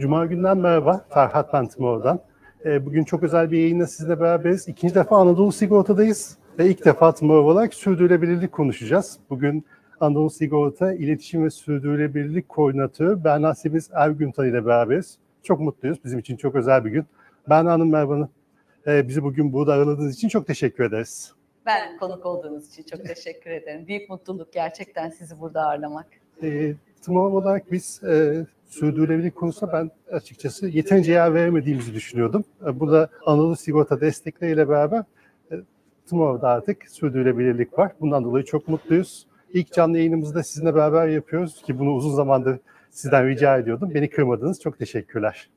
Cuma günden merhaba, Ferhat ben Timur'dan. Ee, bugün çok özel bir yayında sizinle beraberiz. İkinci defa Anadolu Sigorta'dayız ve ilk defa tımar olarak sürdürülebilirlik konuşacağız. Bugün Anadolu Sigorta İletişim ve Sürdürülebilirlik Koordinatörü Berna Semiz Tan ile beraberiz. Çok mutluyuz, bizim için çok özel bir gün. Berna Hanım merhaba, ee, bizi bugün burada aradığınız için çok teşekkür ederiz. Ben konuk olduğunuz için çok teşekkür ederim. Büyük mutluluk gerçekten sizi burada ağırlamak. E, Timur olarak biz e, sürdürülebilir konusunda ben açıkçası yeterince yer veremediğimizi düşünüyordum. E, Burada Anadolu Sigorta destekleriyle beraber e, Tomorrow'da artık sürdürülebilirlik var. Bundan dolayı çok mutluyuz. İlk canlı yayınımızı da sizinle beraber yapıyoruz ki bunu uzun zamandır sizden rica ediyordum. Beni kırmadınız. Çok teşekkürler.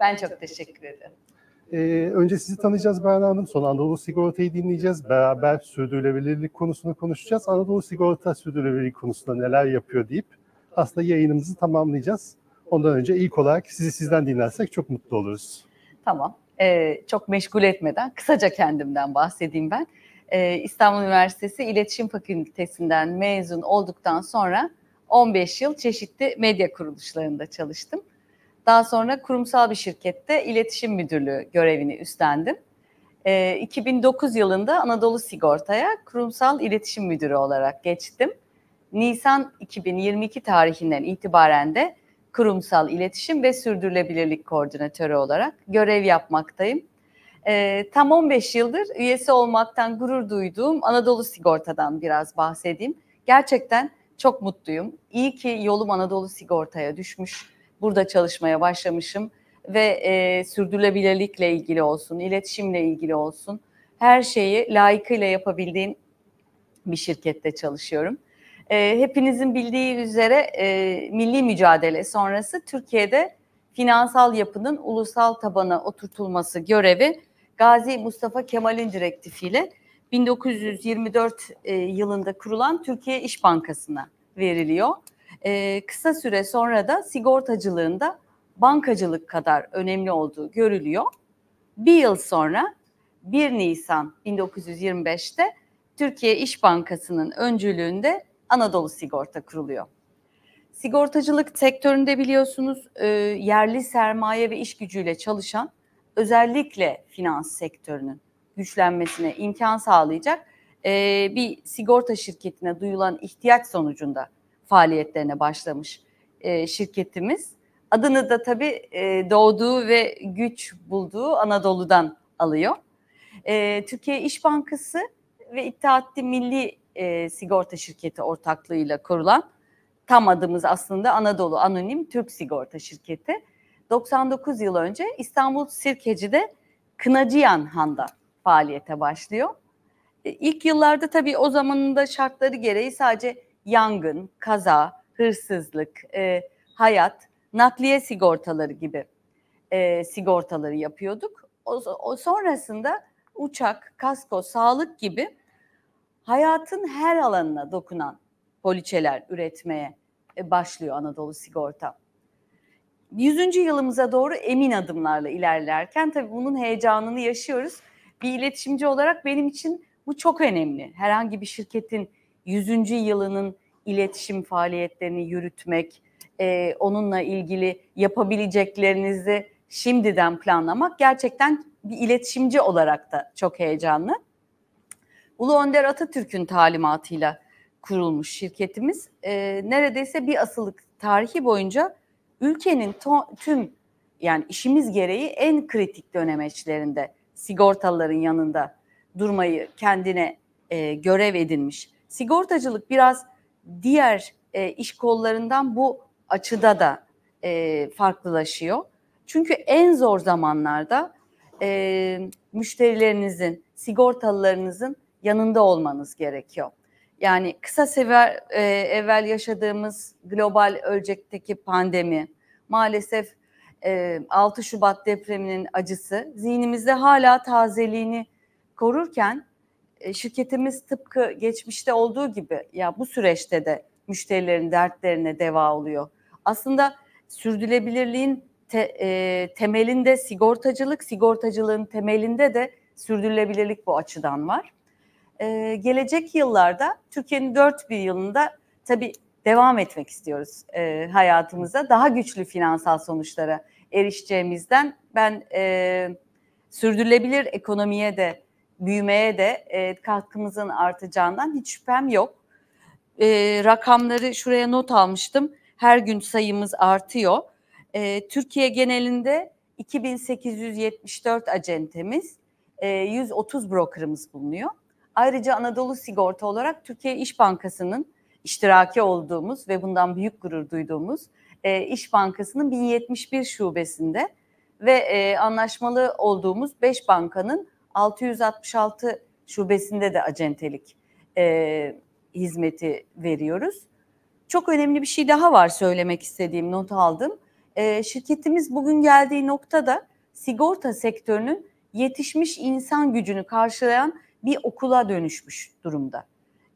Ben çok teşekkür ederim. Ee, önce sizi tanıyacağız Berna Hanım. Sonra Anadolu Sigorta'yı dinleyeceğiz. Beraber sürdürülebilirlik konusunu konuşacağız. Anadolu Sigorta sürdürülebilirlik konusunda neler yapıyor deyip aslında yayınımızı tamamlayacağız. Ondan önce ilk olarak sizi sizden dinlersek çok mutlu oluruz. Tamam. Ee, çok meşgul etmeden kısaca kendimden bahsedeyim ben. Ee, İstanbul Üniversitesi İletişim Fakültesinden mezun olduktan sonra 15 yıl çeşitli medya kuruluşlarında çalıştım. Daha sonra kurumsal bir şirkette iletişim müdürlüğü görevini üstlendim. E, ee, 2009 yılında Anadolu Sigorta'ya kurumsal iletişim müdürü olarak geçtim. Nisan 2022 tarihinden itibaren de kurumsal iletişim ve sürdürülebilirlik koordinatörü olarak görev yapmaktayım. E, tam 15 yıldır üyesi olmaktan gurur duyduğum Anadolu Sigorta'dan biraz bahsedeyim. Gerçekten çok mutluyum. İyi ki yolum Anadolu Sigorta'ya düşmüş. Burada çalışmaya başlamışım ve e, sürdürülebilirlikle ilgili olsun, iletişimle ilgili olsun her şeyi layıkıyla yapabildiğim bir şirkette çalışıyorum. E, hepinizin bildiği üzere e, milli mücadele sonrası Türkiye'de finansal yapının ulusal tabana oturtulması görevi Gazi Mustafa Kemal'in direktifiyle 1924 e, yılında kurulan Türkiye İş Bankası'na veriliyor. E, kısa süre sonra da sigortacılığında bankacılık kadar önemli olduğu görülüyor. Bir yıl sonra 1 Nisan 1925'te Türkiye İş Bankası'nın öncülüğünde Anadolu Sigorta kuruluyor. Sigortacılık sektöründe biliyorsunuz e, yerli sermaye ve iş gücüyle çalışan özellikle finans sektörünün güçlenmesine imkan sağlayacak e, bir sigorta şirketine duyulan ihtiyaç sonucunda faaliyetlerine başlamış e, şirketimiz. Adını da tabii e, doğduğu ve güç bulduğu Anadolu'dan alıyor. E, Türkiye İş Bankası ve İttihatli Milli e, sigorta şirketi ortaklığıyla kurulan tam adımız aslında Anadolu Anonim Türk Sigorta Şirketi. 99 yıl önce İstanbul Sirkeci'de Kınacıyan Han'da faaliyete başlıyor. E, ilk yıllarda tabii o zamanın da şartları gereği sadece yangın, kaza, hırsızlık, e, hayat, nakliye sigortaları gibi e, sigortaları yapıyorduk. O, o sonrasında uçak, kasko, sağlık gibi hayatın her alanına dokunan poliçeler üretmeye e, başlıyor Anadolu Sigorta. 100. yılımıza doğru emin adımlarla ilerlerken tabii bunun heyecanını yaşıyoruz. Bir iletişimci olarak benim için bu çok önemli. Herhangi bir şirketin 100. yılının iletişim faaliyetlerini yürütmek, e, onunla ilgili yapabileceklerinizi şimdiden planlamak gerçekten bir iletişimci olarak da çok heyecanlı. Ulu Önder Atatürk'ün talimatıyla kurulmuş şirketimiz. E, neredeyse bir asıllık tarihi boyunca ülkenin tüm yani işimiz gereği en kritik dönemeçlerinde sigortalıların yanında durmayı kendine e, görev edinmiş. Sigortacılık biraz diğer e, iş kollarından bu açıda da e, farklılaşıyor. Çünkü en zor zamanlarda e, müşterilerinizin, sigortalılarınızın yanında olmanız gerekiyor. Yani kısa sever, e, evvel yaşadığımız global ölçekteki pandemi, maalesef e, 6 Şubat depreminin acısı zihnimizde hala tazeliğini korurken e, şirketimiz tıpkı geçmişte olduğu gibi ya bu süreçte de müşterilerin dertlerine deva oluyor. Aslında sürdürülebilirliğin te, e, temelinde sigortacılık, sigortacılığın temelinde de sürdürülebilirlik bu açıdan var e, gelecek yıllarda Türkiye'nin dört bir yılında tabii devam etmek istiyoruz e, hayatımıza. Daha güçlü finansal sonuçlara erişeceğimizden ben e, sürdürülebilir ekonomiye de büyümeye de e, katkımızın artacağından hiç şüphem yok. E, rakamları şuraya not almıştım. Her gün sayımız artıyor. E, Türkiye genelinde 2874 acentemiz, e, 130 brokerımız bulunuyor. Ayrıca Anadolu Sigorta olarak Türkiye İş Bankası'nın iştiraki olduğumuz ve bundan büyük gurur duyduğumuz e, İş Bankası'nın 1071 şubesinde ve e, anlaşmalı olduğumuz 5 bankanın 666 şubesinde de acentelik e, hizmeti veriyoruz. Çok önemli bir şey daha var söylemek istediğim not aldım. E, şirketimiz bugün geldiği noktada sigorta sektörünün yetişmiş insan gücünü karşılayan bir okula dönüşmüş durumda.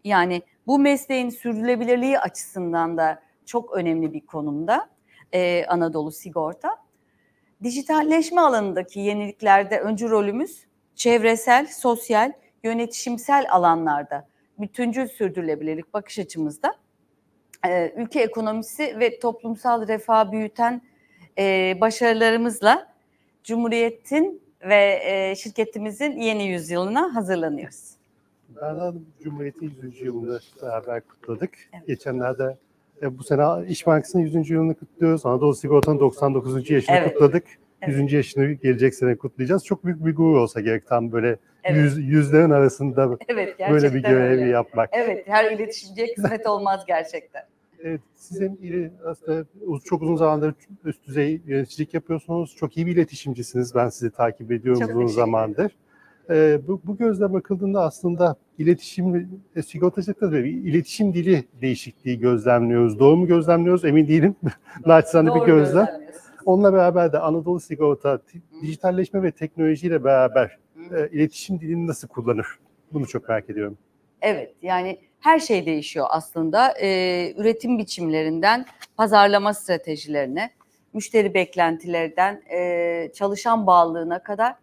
Yani bu mesleğin sürdürülebilirliği açısından da çok önemli bir konumda e, Anadolu Sigorta. Dijitalleşme alanındaki yeniliklerde öncü rolümüz çevresel, sosyal, yönetişimsel alanlarda bütüncül sürdürülebilirlik bakış açımızda e, ülke ekonomisi ve toplumsal refah büyüten e, başarılarımızla Cumhuriyet'in ve e, şirketimizin yeni yüzyılına hazırlanıyoruz. Berna Cumhuriyet'in 100. yılını beraber kutladık. Evet. Geçenlerde e, bu sene İş Bankası'nın 100. yılını kutluyoruz. Anadolu Sigorta'nın 99. yaşını evet. kutladık. Evet. 100. yaşını gelecek sene kutlayacağız. Çok büyük bir gurur olsa gerek tam böyle evet. yüz, yüzlerin arasında evet, böyle bir görevi öyle. yapmak. Evet, her iletişimciye kısmet olmaz gerçekten. Evet, sizin aslında çok uzun zamandır üst düzey yöneticilik yapıyorsunuz. Çok iyi bir iletişimcisiniz. Ben sizi takip ediyorum çok uzun zamandır. E, bu, bu gözle bakıldığında aslında iletişim e, sigortacılıkta da bir iletişim dili değişikliği gözlemliyoruz. Doğru mu gözlemliyoruz emin değilim. Naçizane bir gözlem. Onunla beraber de Anadolu Sigorta dijitalleşme ve teknolojiyle beraber e, iletişim dilini nasıl kullanır? Bunu çok merak ediyorum. Evet yani her şey değişiyor aslında. Ee, üretim biçimlerinden pazarlama stratejilerine, müşteri beklentilerden e, çalışan bağlılığına kadar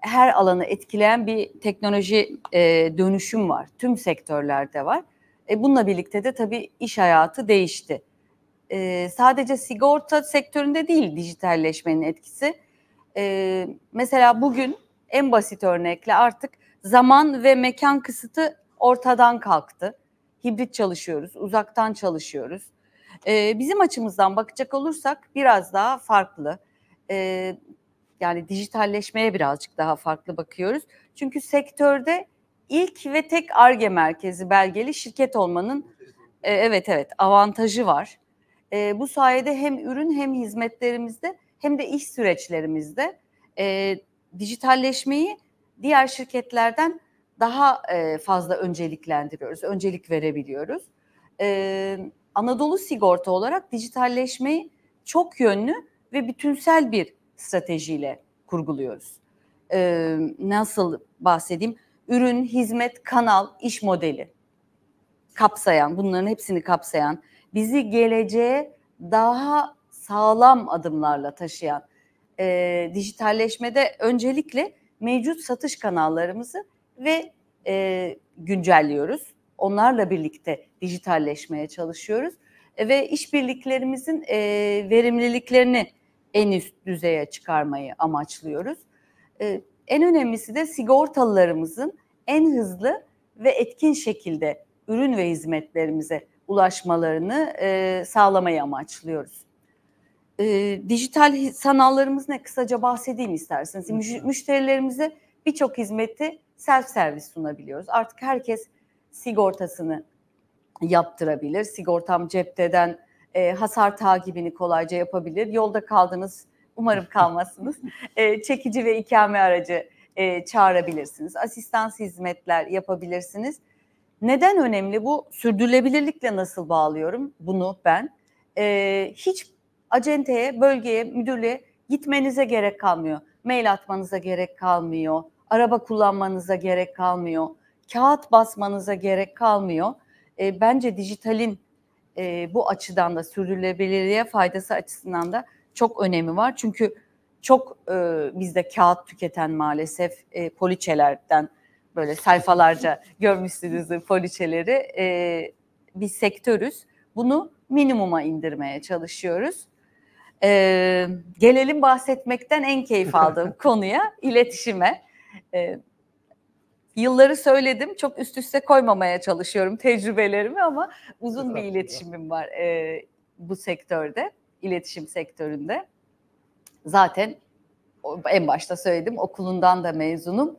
her alanı etkileyen bir teknoloji e, dönüşüm var. Tüm sektörlerde var. E, bununla birlikte de tabii iş hayatı değişti. E, sadece sigorta sektöründe değil dijitalleşmenin etkisi. E, mesela bugün en basit örnekle artık zaman ve mekan kısıtı ortadan kalktı. Hibrit çalışıyoruz, uzaktan çalışıyoruz. Ee, bizim açımızdan bakacak olursak biraz daha farklı. Ee, yani dijitalleşmeye birazcık daha farklı bakıyoruz. Çünkü sektörde ilk ve tek ARGE merkezi belgeli şirket olmanın e, evet evet avantajı var. E, bu sayede hem ürün hem hizmetlerimizde hem de iş süreçlerimizde e, dijitalleşmeyi diğer şirketlerden daha fazla önceliklendiriyoruz, öncelik verebiliyoruz. Anadolu Sigorta olarak dijitalleşmeyi çok yönlü ve bütünsel bir stratejiyle kurguluyoruz. nasıl bahsedeyim? Ürün, hizmet, kanal, iş modeli kapsayan, bunların hepsini kapsayan, bizi geleceğe daha sağlam adımlarla taşıyan e, dijitalleşmede öncelikle mevcut satış kanallarımızı ve e, güncelliyoruz. Onlarla birlikte dijitalleşmeye çalışıyoruz e, ve işbirliklerimizin e, verimliliklerini en üst düzeye çıkarmayı amaçlıyoruz. E, en önemlisi de sigortalılarımızın en hızlı ve etkin şekilde ürün ve hizmetlerimize ulaşmalarını e, sağlamayı amaçlıyoruz. E, dijital sanallarımız ne? Kısaca bahsedeyim isterseniz. Müş, müşterilerimize birçok hizmeti self servis sunabiliyoruz. Artık herkes sigortasını yaptırabilir. Sigortam cepteden e, hasar takibini kolayca yapabilir. Yolda kaldınız umarım kalmazsınız. e, çekici ve ikame aracı e, çağırabilirsiniz. Asistans hizmetler yapabilirsiniz. Neden önemli bu? Sürdürülebilirlikle nasıl bağlıyorum bunu ben? E, hiç acenteye, bölgeye, müdürlüğe gitmenize gerek kalmıyor. Mail atmanıza gerek kalmıyor araba kullanmanıza gerek kalmıyor. Kağıt basmanıza gerek kalmıyor. E, bence dijitalin e, bu açıdan da sürdürülebilirliğe faydası açısından da çok önemi var. Çünkü çok e, bizde kağıt tüketen maalesef e, poliçelerden böyle sayfalarca görmüşsünüzdür poliçeleri. E, bir sektörüz. Bunu minimuma indirmeye çalışıyoruz. E, gelelim bahsetmekten en keyif aldığım konuya iletişime. E, yılları söyledim. Çok üst üste koymamaya çalışıyorum tecrübelerimi ama uzun bir iletişimim var e, bu sektörde, iletişim sektöründe. Zaten en başta söyledim okulundan da mezunum.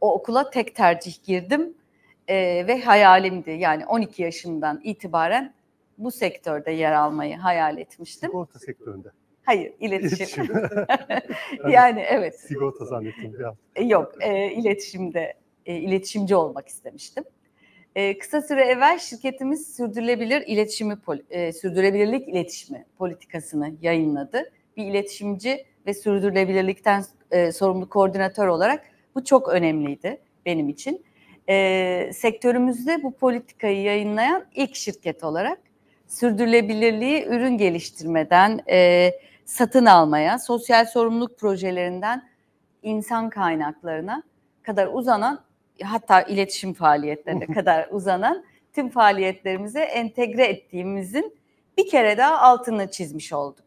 O okula tek tercih girdim e, ve hayalimdi. Yani 12 yaşından itibaren bu sektörde yer almayı hayal etmiştim. Sigorta sektöründe. Hayır, iletişim. yani evet. Sigorta zannettim bir hafta. E, yok, e, iletişimde, e, iletişimci olmak istemiştim. E, kısa süre evvel şirketimiz sürdürülebilir iletişimi, e, sürdürülebilirlik iletişimi politikasını yayınladı. Bir iletişimci ve sürdürülebilirlikten e, sorumlu koordinatör olarak bu çok önemliydi benim için. E, sektörümüzde bu politikayı yayınlayan ilk şirket olarak sürdürülebilirliği ürün geliştirmeden, e, satın almaya, sosyal sorumluluk projelerinden insan kaynaklarına kadar uzanan hatta iletişim faaliyetlerine kadar uzanan tüm faaliyetlerimize entegre ettiğimizin bir kere daha altını çizmiş olduk.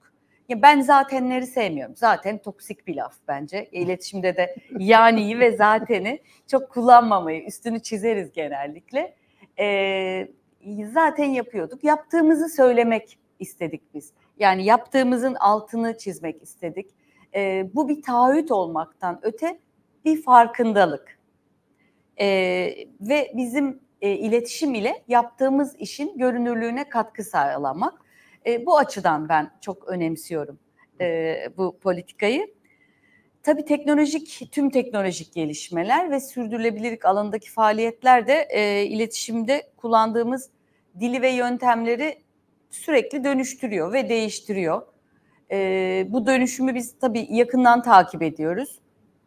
Ya ben zatenleri sevmiyorum. Zaten toksik bir laf bence. İletişimde de yani'yi ve zateni çok kullanmamayı üstünü çizeriz genellikle. Ee, zaten yapıyorduk. Yaptığımızı söylemek istedik biz. Yani yaptığımızın altını çizmek istedik. E, bu bir taahhüt olmaktan öte bir farkındalık. E, ve bizim e, iletişim ile yaptığımız işin görünürlüğüne katkı sağlamak. E, bu açıdan ben çok önemsiyorum e, bu politikayı. Tabii teknolojik, tüm teknolojik gelişmeler ve sürdürülebilirlik alanındaki faaliyetler de e, iletişimde kullandığımız dili ve yöntemleri sürekli dönüştürüyor ve değiştiriyor. E, bu dönüşümü biz tabii yakından takip ediyoruz.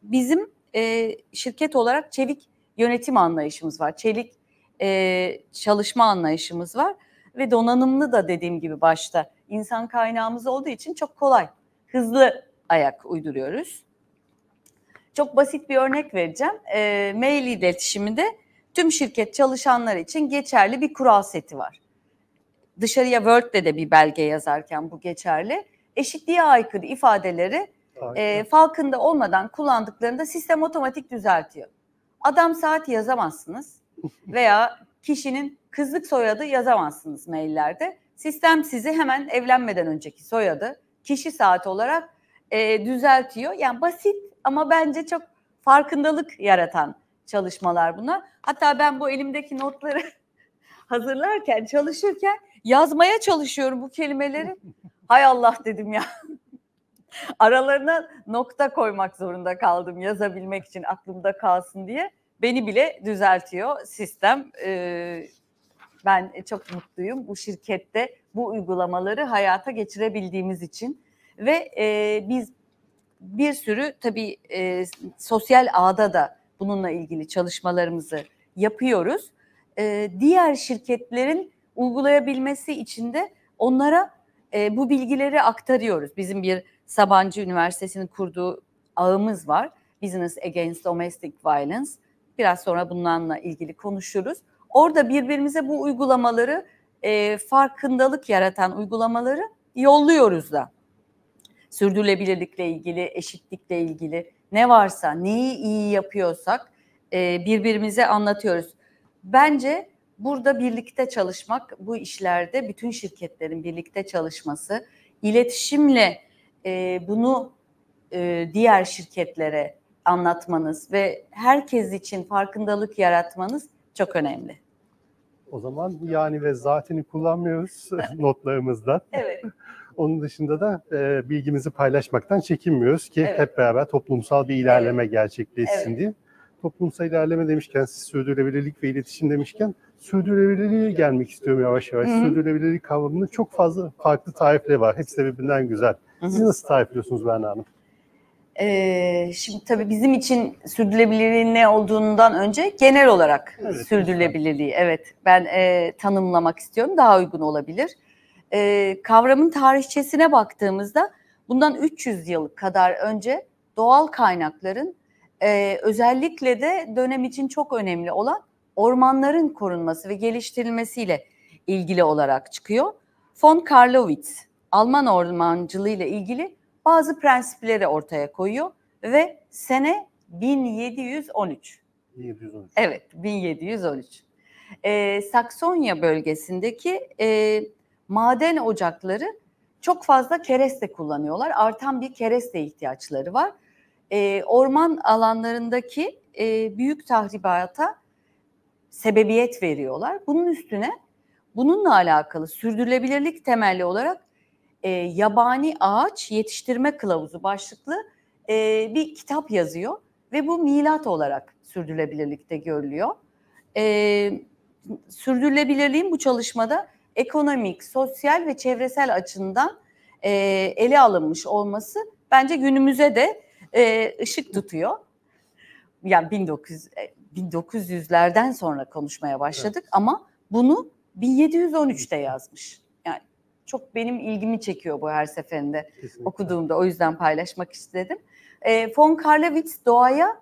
Bizim e, şirket olarak çevik yönetim anlayışımız var. Çelik e, çalışma anlayışımız var. Ve donanımlı da dediğim gibi başta insan kaynağımız olduğu için çok kolay, hızlı ayak uyduruyoruz. Çok basit bir örnek vereceğim. E, mail iletişiminde tüm şirket çalışanlar için geçerli bir kural seti var dışarıya World'de de bir belge yazarken bu geçerli. Eşitliğe aykırı ifadeleri e, farkında olmadan kullandıklarında sistem otomatik düzeltiyor. Adam saat yazamazsınız veya kişinin kızlık soyadı yazamazsınız maillerde. Sistem sizi hemen evlenmeden önceki soyadı kişi saat olarak e, düzeltiyor. Yani basit ama bence çok farkındalık yaratan çalışmalar bunlar. Hatta ben bu elimdeki notları hazırlarken, çalışırken Yazmaya çalışıyorum bu kelimeleri. Hay Allah dedim ya. Aralarına nokta koymak zorunda kaldım yazabilmek için aklımda kalsın diye. Beni bile düzeltiyor sistem. Ee, ben çok mutluyum bu şirkette bu uygulamaları hayata geçirebildiğimiz için. Ve e, biz bir sürü tabii e, sosyal ağda da bununla ilgili çalışmalarımızı yapıyoruz. E, diğer şirketlerin uygulayabilmesi için de onlara e, bu bilgileri aktarıyoruz. Bizim bir Sabancı Üniversitesi'nin kurduğu ağımız var. Business Against Domestic Violence. Biraz sonra bunlarla ilgili konuşuruz. Orada birbirimize bu uygulamaları e, farkındalık yaratan uygulamaları yolluyoruz da. Sürdürülebilirlikle ilgili, eşitlikle ilgili ne varsa, neyi iyi yapıyorsak e, birbirimize anlatıyoruz. Bence Burada birlikte çalışmak, bu işlerde bütün şirketlerin birlikte çalışması, iletişimle e, bunu e, diğer şirketlere anlatmanız ve herkes için farkındalık yaratmanız çok önemli. O zaman yani ve zatini kullanmıyoruz notlarımızda. Evet. Onun dışında da e, bilgimizi paylaşmaktan çekinmiyoruz ki evet. hep beraber toplumsal bir ilerleme evet. gerçekleşsin evet. diye. Toplumsal ilerleme demişken, siz sürdürülebilirlik ve iletişim demişken sürdürülebilirliğe gelmek istiyorum yavaş yavaş. Hı-hı. Sürdürülebilirlik kavramının çok fazla farklı tarifleri var. Hepsi de birbirinden güzel. Hı-hı. Siz nasıl tarifliyorsunuz Berna Hanım? Ee, şimdi tabii bizim için sürdürülebilirliğin ne olduğundan önce genel olarak evet, sürdürülebilirliği evet ben e, tanımlamak istiyorum daha uygun olabilir. E, kavramın tarihçesine baktığımızda bundan 300 yıl kadar önce doğal kaynakların e, özellikle de dönem için çok önemli olan ormanların korunması ve geliştirilmesiyle ilgili olarak çıkıyor. Von Karlowitz Alman ormancılığı ile ilgili bazı prensipleri ortaya koyuyor ve sene 1713. 1713. Evet, 1713. Ee, Saksonya bölgesindeki e, maden ocakları çok fazla kereste kullanıyorlar. Artan bir kereste ihtiyaçları var. E, orman alanlarındaki e, büyük tahribata sebebiyet veriyorlar. Bunun üstüne bununla alakalı sürdürülebilirlik temelli olarak e, yabani ağaç yetiştirme kılavuzu başlıklı e, bir kitap yazıyor ve bu milat olarak sürdürülebilirlikte görülüyor. E, sürdürülebilirliğin bu çalışmada ekonomik, sosyal ve çevresel açından e, ele alınmış olması bence günümüze de e, ışık tutuyor. Yani 1900 1900'lerden sonra konuşmaya başladık evet. ama bunu 1713'te yazmış. Yani çok benim ilgimi çekiyor bu her seferinde Kesinlikle. okuduğumda o yüzden paylaşmak istedim. E, Von Karlovitz doğaya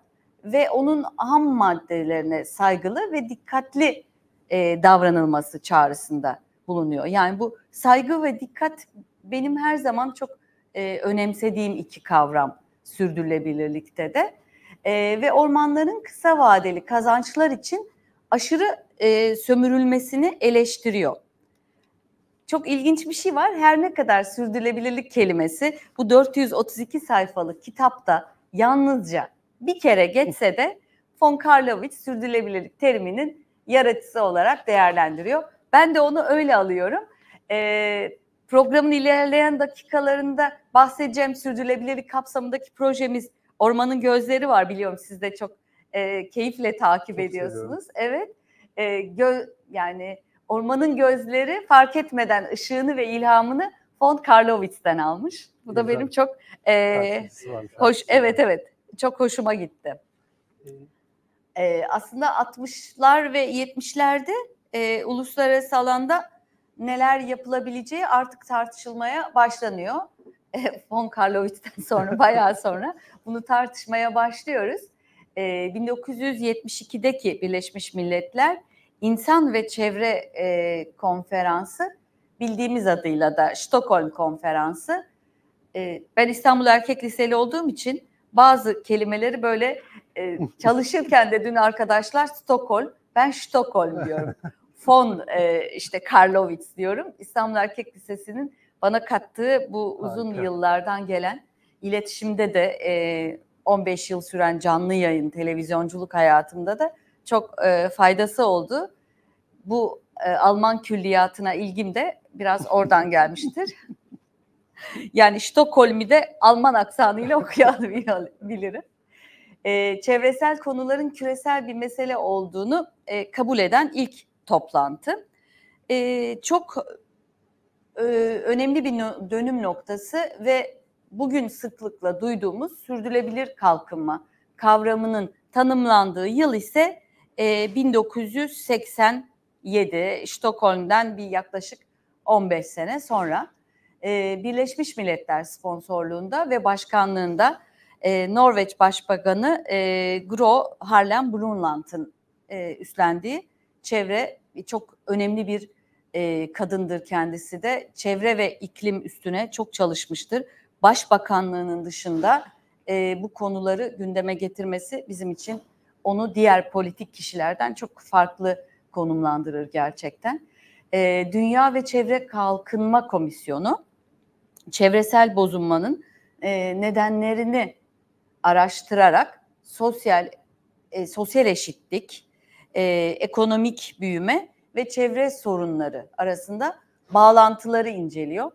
ve onun ham maddelerine saygılı ve dikkatli e, davranılması çağrısında bulunuyor. Yani bu saygı ve dikkat benim her zaman çok e, önemsediğim iki kavram sürdürülebilirlikte de e, ve ormanların kısa vadeli kazançlar için aşırı e, sömürülmesini eleştiriyor. Çok ilginç bir şey var. Her ne kadar sürdürülebilirlik kelimesi bu 432 sayfalık kitapta yalnızca bir kere geçse de von Karlovic sürdürülebilirlik teriminin yaratısı olarak değerlendiriyor. Ben de onu öyle alıyorum. E, programın ilerleyen dakikalarında bahsedeceğim sürdürülebilirlik kapsamındaki projemiz Ormanın Gözleri var biliyorum siz de çok e, keyifle takip çok ediyorsunuz. Seviyorum. Evet. E, gö yani Ormanın Gözleri fark etmeden ışığını ve ilhamını Fon Karlovitz'ten almış. Bu Güzel. da benim çok e, hoş evet evet çok hoşuma gitti. E, aslında 60'lar ve 70'lerde e, uluslararası alanda neler yapılabileceği artık tartışılmaya başlanıyor. E, Von Karloviç'ten sonra bayağı sonra bunu tartışmaya başlıyoruz. E, ee, 1972'deki Birleşmiş Milletler İnsan ve Çevre e, Konferansı bildiğimiz adıyla da Stockholm Konferansı. E, ben İstanbul Erkek Liseli olduğum için bazı kelimeleri böyle e, çalışırken de dün arkadaşlar Stockholm, ben Stockholm diyorum. Fon e, işte Karlovitz diyorum. İstanbul Erkek Lisesi'nin bana kattığı bu uzun Harika. yıllardan gelen iletişimde de e, 15 yıl süren canlı yayın, televizyonculuk hayatımda da çok e, faydası oldu. Bu e, Alman külliyatına ilgim de biraz oradan gelmiştir. yani Stockholm'i Alman aksanıyla okuyabilirim. E, çevresel konuların küresel bir mesele olduğunu e, kabul eden ilk toplantı. E, çok e, önemli bir no- dönüm noktası ve bugün sıklıkla duyduğumuz sürdürülebilir kalkınma kavramının tanımlandığı yıl ise e, 1987 Stockholm'den bir yaklaşık 15 sene sonra e, Birleşmiş Milletler sponsorluğunda ve başkanlığında e, Norveç Başbakanı e, Gro Harlem Brundtland'ın e, üstlendiği çevre çok önemli bir e, kadındır kendisi de. Çevre ve iklim üstüne çok çalışmıştır. Başbakanlığının dışında e, bu konuları gündeme getirmesi bizim için onu diğer politik kişilerden çok farklı konumlandırır gerçekten. E, Dünya ve Çevre Kalkınma Komisyonu çevresel bozulmanın e, nedenlerini araştırarak sosyal e, sosyal eşitlik, e, ekonomik büyüme ve çevre sorunları arasında bağlantıları inceliyor.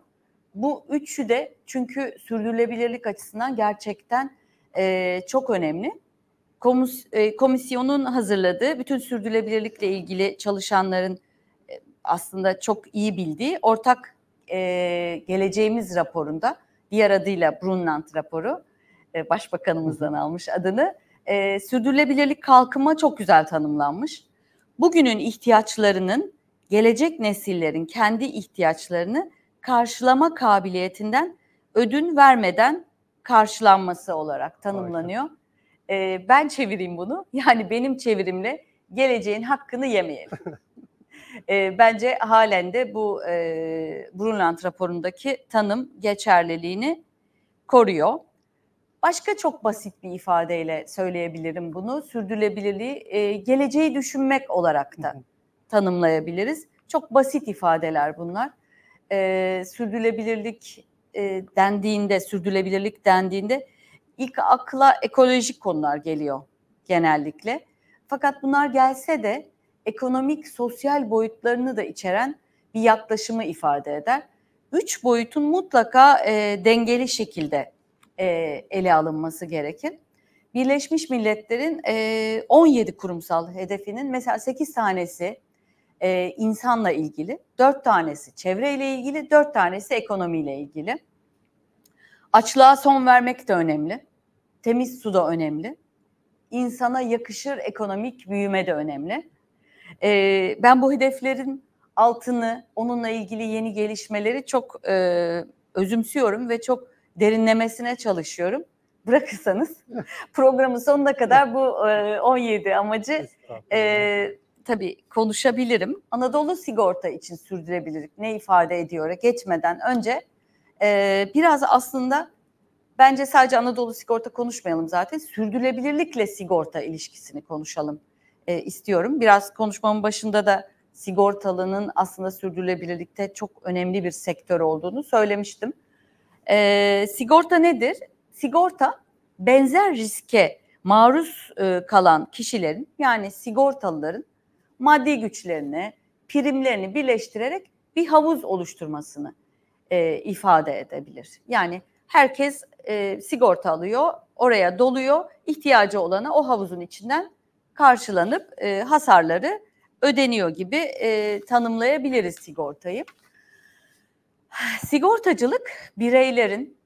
Bu üçü de çünkü sürdürülebilirlik açısından gerçekten e, çok önemli. Komis, e, komisyonun hazırladığı bütün sürdürülebilirlikle ilgili çalışanların e, aslında çok iyi bildiği ortak e, geleceğimiz raporunda diğer adıyla Brundtland raporu e, başbakanımızdan almış adını e, sürdürülebilirlik kalkınma çok güzel tanımlanmış. Bugünün ihtiyaçlarının gelecek nesillerin kendi ihtiyaçlarını karşılama kabiliyetinden ödün vermeden karşılanması olarak tanımlanıyor. Harika. Ee, ben çevireyim bunu. Yani benim çevirimle geleceğin hakkını yemeyelim. e, bence halen de bu e, Brundtland raporundaki tanım geçerliliğini koruyor. Başka çok basit bir ifadeyle söyleyebilirim bunu. Sürdürülebilirliği e, geleceği düşünmek olarak da tanımlayabiliriz. Çok basit ifadeler bunlar e, sürdürülebilirlik e, dendiğinde, sürdürülebilirlik dendiğinde ilk akla ekolojik konular geliyor genellikle. Fakat bunlar gelse de ekonomik, sosyal boyutlarını da içeren bir yaklaşımı ifade eder. Üç boyutun mutlaka e, dengeli şekilde e, ele alınması gerekir. Birleşmiş Milletler'in e, 17 kurumsal hedefinin mesela 8 tanesi e, insanla ilgili, dört tanesi çevreyle ilgili, dört tanesi ekonomiyle ilgili. Açlığa son vermek de önemli. Temiz su da önemli. İnsana yakışır ekonomik büyüme de önemli. E, ben bu hedeflerin altını, onunla ilgili yeni gelişmeleri çok e, özümsüyorum ve çok derinlemesine çalışıyorum. Bırakırsanız programın sonuna kadar bu e, 17 amacı e, tabii konuşabilirim. Anadolu sigorta için sürdürebilirlik ne ifade ediyor geçmeden önce e, biraz aslında bence sadece Anadolu sigorta konuşmayalım zaten. Sürdürülebilirlikle sigorta ilişkisini konuşalım e, istiyorum. Biraz konuşmamın başında da sigortalının aslında sürdürülebilirlikte çok önemli bir sektör olduğunu söylemiştim. E, sigorta nedir? Sigorta benzer riske maruz e, kalan kişilerin yani sigortalıların maddi güçlerini, primlerini birleştirerek bir havuz oluşturmasını e, ifade edebilir. Yani herkes e, sigorta alıyor, oraya doluyor, ihtiyacı olana o havuzun içinden karşılanıp e, hasarları ödeniyor gibi e, tanımlayabiliriz sigortayı. Sigortacılık bireylerin,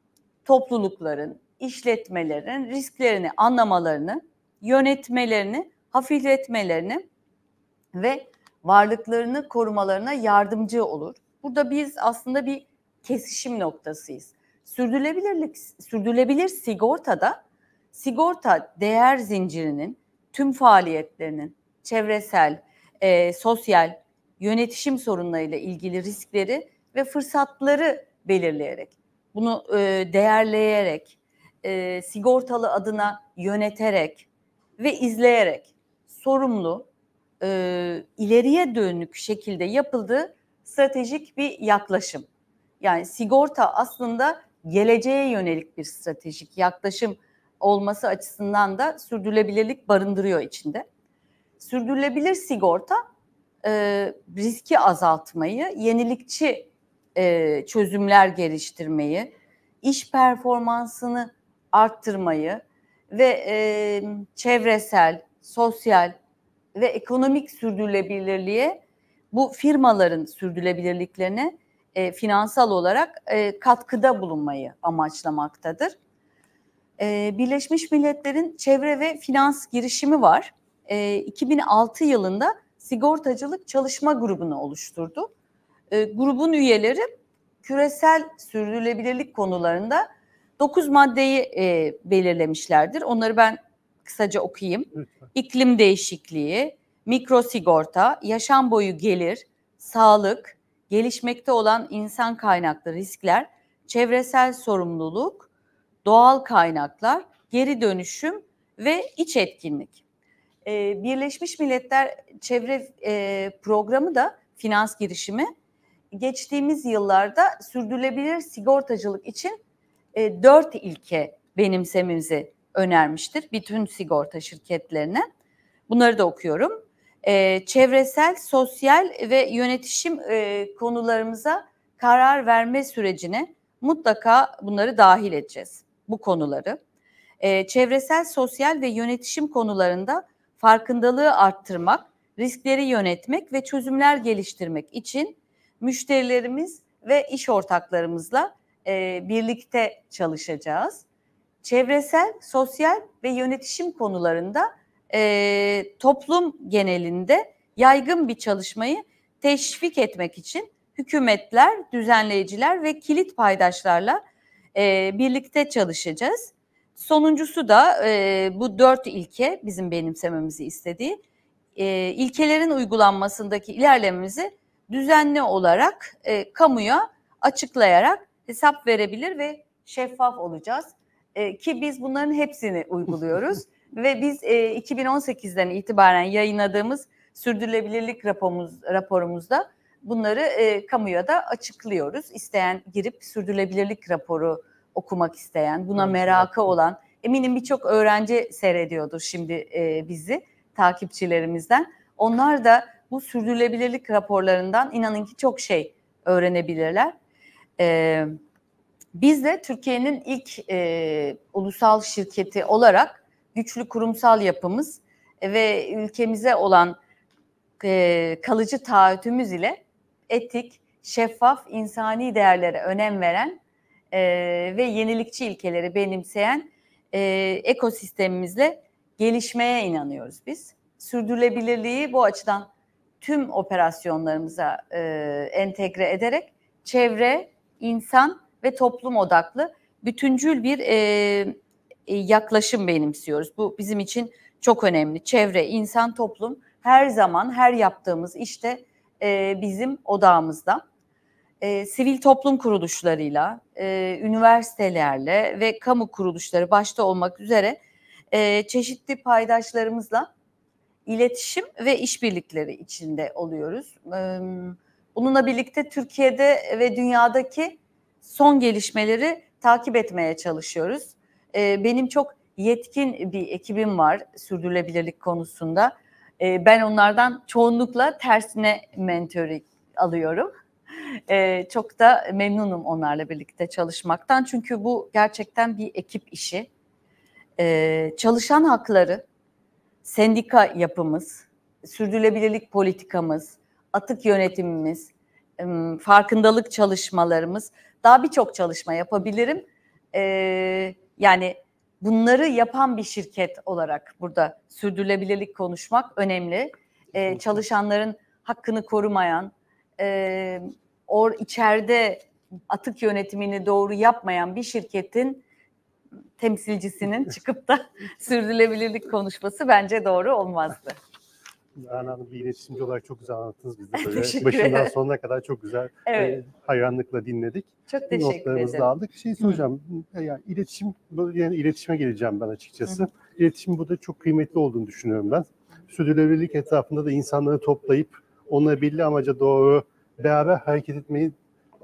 toplulukların, işletmelerin risklerini anlamalarını, yönetmelerini, hafifletmelerini ve varlıklarını korumalarına yardımcı olur. Burada biz aslında bir kesişim noktasıyız. Sürdürülebilirlik, sürdürülebilir sigortada sigorta değer zincirinin tüm faaliyetlerinin çevresel, e, sosyal, yönetişim sorunlarıyla ilgili riskleri ve fırsatları belirleyerek, bunu e, değerleyerek, e, sigortalı adına yöneterek ve izleyerek sorumlu, e, ileriye dönük şekilde yapıldığı stratejik bir yaklaşım. Yani sigorta aslında geleceğe yönelik bir stratejik yaklaşım olması açısından da sürdürülebilirlik barındırıyor içinde. Sürdürülebilir sigorta e, riski azaltmayı, yenilikçi e, çözümler geliştirmeyi, iş performansını arttırmayı ve e, çevresel, sosyal, ve ekonomik sürdürülebilirliğe bu firmaların sürdürülebilirliklerine e, finansal olarak e, katkıda bulunmayı amaçlamaktadır. E, Birleşmiş Milletler'in çevre ve finans girişimi var. E, 2006 yılında sigortacılık çalışma grubunu oluşturdu. E, grubun üyeleri küresel sürdürülebilirlik konularında 9 maddeyi e, belirlemişlerdir. Onları ben kısaca okuyayım. Lütfen. İklim değişikliği, mikro sigorta, yaşam boyu gelir, sağlık, gelişmekte olan insan kaynaklı riskler, çevresel sorumluluk, doğal kaynaklar, geri dönüşüm ve iç etkinlik. Ee, Birleşmiş Milletler Çevre e, Programı da finans girişimi geçtiğimiz yıllarda sürdürülebilir sigortacılık için e, dört ilke benimsememizi önermiştir bütün sigorta şirketlerine. Bunları da okuyorum. E, çevresel, sosyal ve yönetişim e, konularımıza karar verme sürecine mutlaka bunları dahil edeceğiz. Bu konuları. E, çevresel, sosyal ve yönetişim konularında farkındalığı arttırmak, riskleri yönetmek ve çözümler geliştirmek için müşterilerimiz ve iş ortaklarımızla e, birlikte çalışacağız çevresel, sosyal ve yönetişim konularında e, toplum genelinde yaygın bir çalışmayı teşvik etmek için hükümetler, düzenleyiciler ve kilit paydaşlarla e, birlikte çalışacağız. Sonuncusu da e, bu dört ilke bizim benimsememizi istediği e, ilkelerin uygulanmasındaki ilerlememizi düzenli olarak e, kamuya açıklayarak hesap verebilir ve şeffaf olacağız. E, ki biz bunların hepsini uyguluyoruz ve biz e, 2018'den itibaren yayınladığımız sürdürülebilirlik raporumuz, raporumuzda bunları e, kamuya da açıklıyoruz. İsteyen girip sürdürülebilirlik raporu okumak isteyen, buna evet, merakı olan eminim birçok öğrenci seyrediyordur şimdi e, bizi takipçilerimizden. Onlar da bu sürdürülebilirlik raporlarından inanın ki çok şey öğrenebilirler. Evet. Biz de Türkiye'nin ilk e, ulusal şirketi olarak güçlü kurumsal yapımız e, ve ülkemize olan e, kalıcı taahhütümüz ile etik, şeffaf, insani değerlere önem veren e, ve yenilikçi ilkeleri benimseyen e, ekosistemimizle gelişmeye inanıyoruz biz. Sürdürülebilirliği bu açıdan tüm operasyonlarımıza e, entegre ederek çevre, insan ve toplum odaklı bütüncül bir e, e, yaklaşım benimsiyoruz. Bu bizim için çok önemli. Çevre, insan, toplum her zaman her yaptığımız işte e, bizim odağımızda. E, sivil toplum kuruluşlarıyla, e, üniversitelerle ve kamu kuruluşları başta olmak üzere e, çeşitli paydaşlarımızla iletişim ve işbirlikleri içinde oluyoruz. E, bununla birlikte Türkiye'de ve dünyadaki son gelişmeleri takip etmeye çalışıyoruz. E, benim çok yetkin bir ekibim var sürdürülebilirlik konusunda. E, ben onlardan çoğunlukla tersine mentorik alıyorum. E, çok da memnunum onlarla birlikte çalışmaktan. Çünkü bu gerçekten bir ekip işi. E, çalışan hakları, sendika yapımız, sürdürülebilirlik politikamız, atık yönetimimiz, farkındalık çalışmalarımız, daha birçok çalışma yapabilirim. yani bunları yapan bir şirket olarak burada sürdürülebilirlik konuşmak önemli. çalışanların hakkını korumayan, or içeride atık yönetimini doğru yapmayan bir şirketin temsilcisinin çıkıp da sürdürülebilirlik konuşması bence doğru olmazdı. Rana Hanım bir iletişimci olarak çok güzel anlattınız bize böyle. Başından sonuna kadar çok güzel e, evet. e, hayranlıkla dinledik. Çok teşekkür Notlarımızı ederim. aldık. Şey soracağım. E, yani iletişim yani iletişime geleceğim ben açıkçası. Hı. İletişim burada çok kıymetli olduğunu düşünüyorum ben. Sürdürülebilirlik etrafında da insanları toplayıp onları belli amaca doğru beraber hareket etmeyi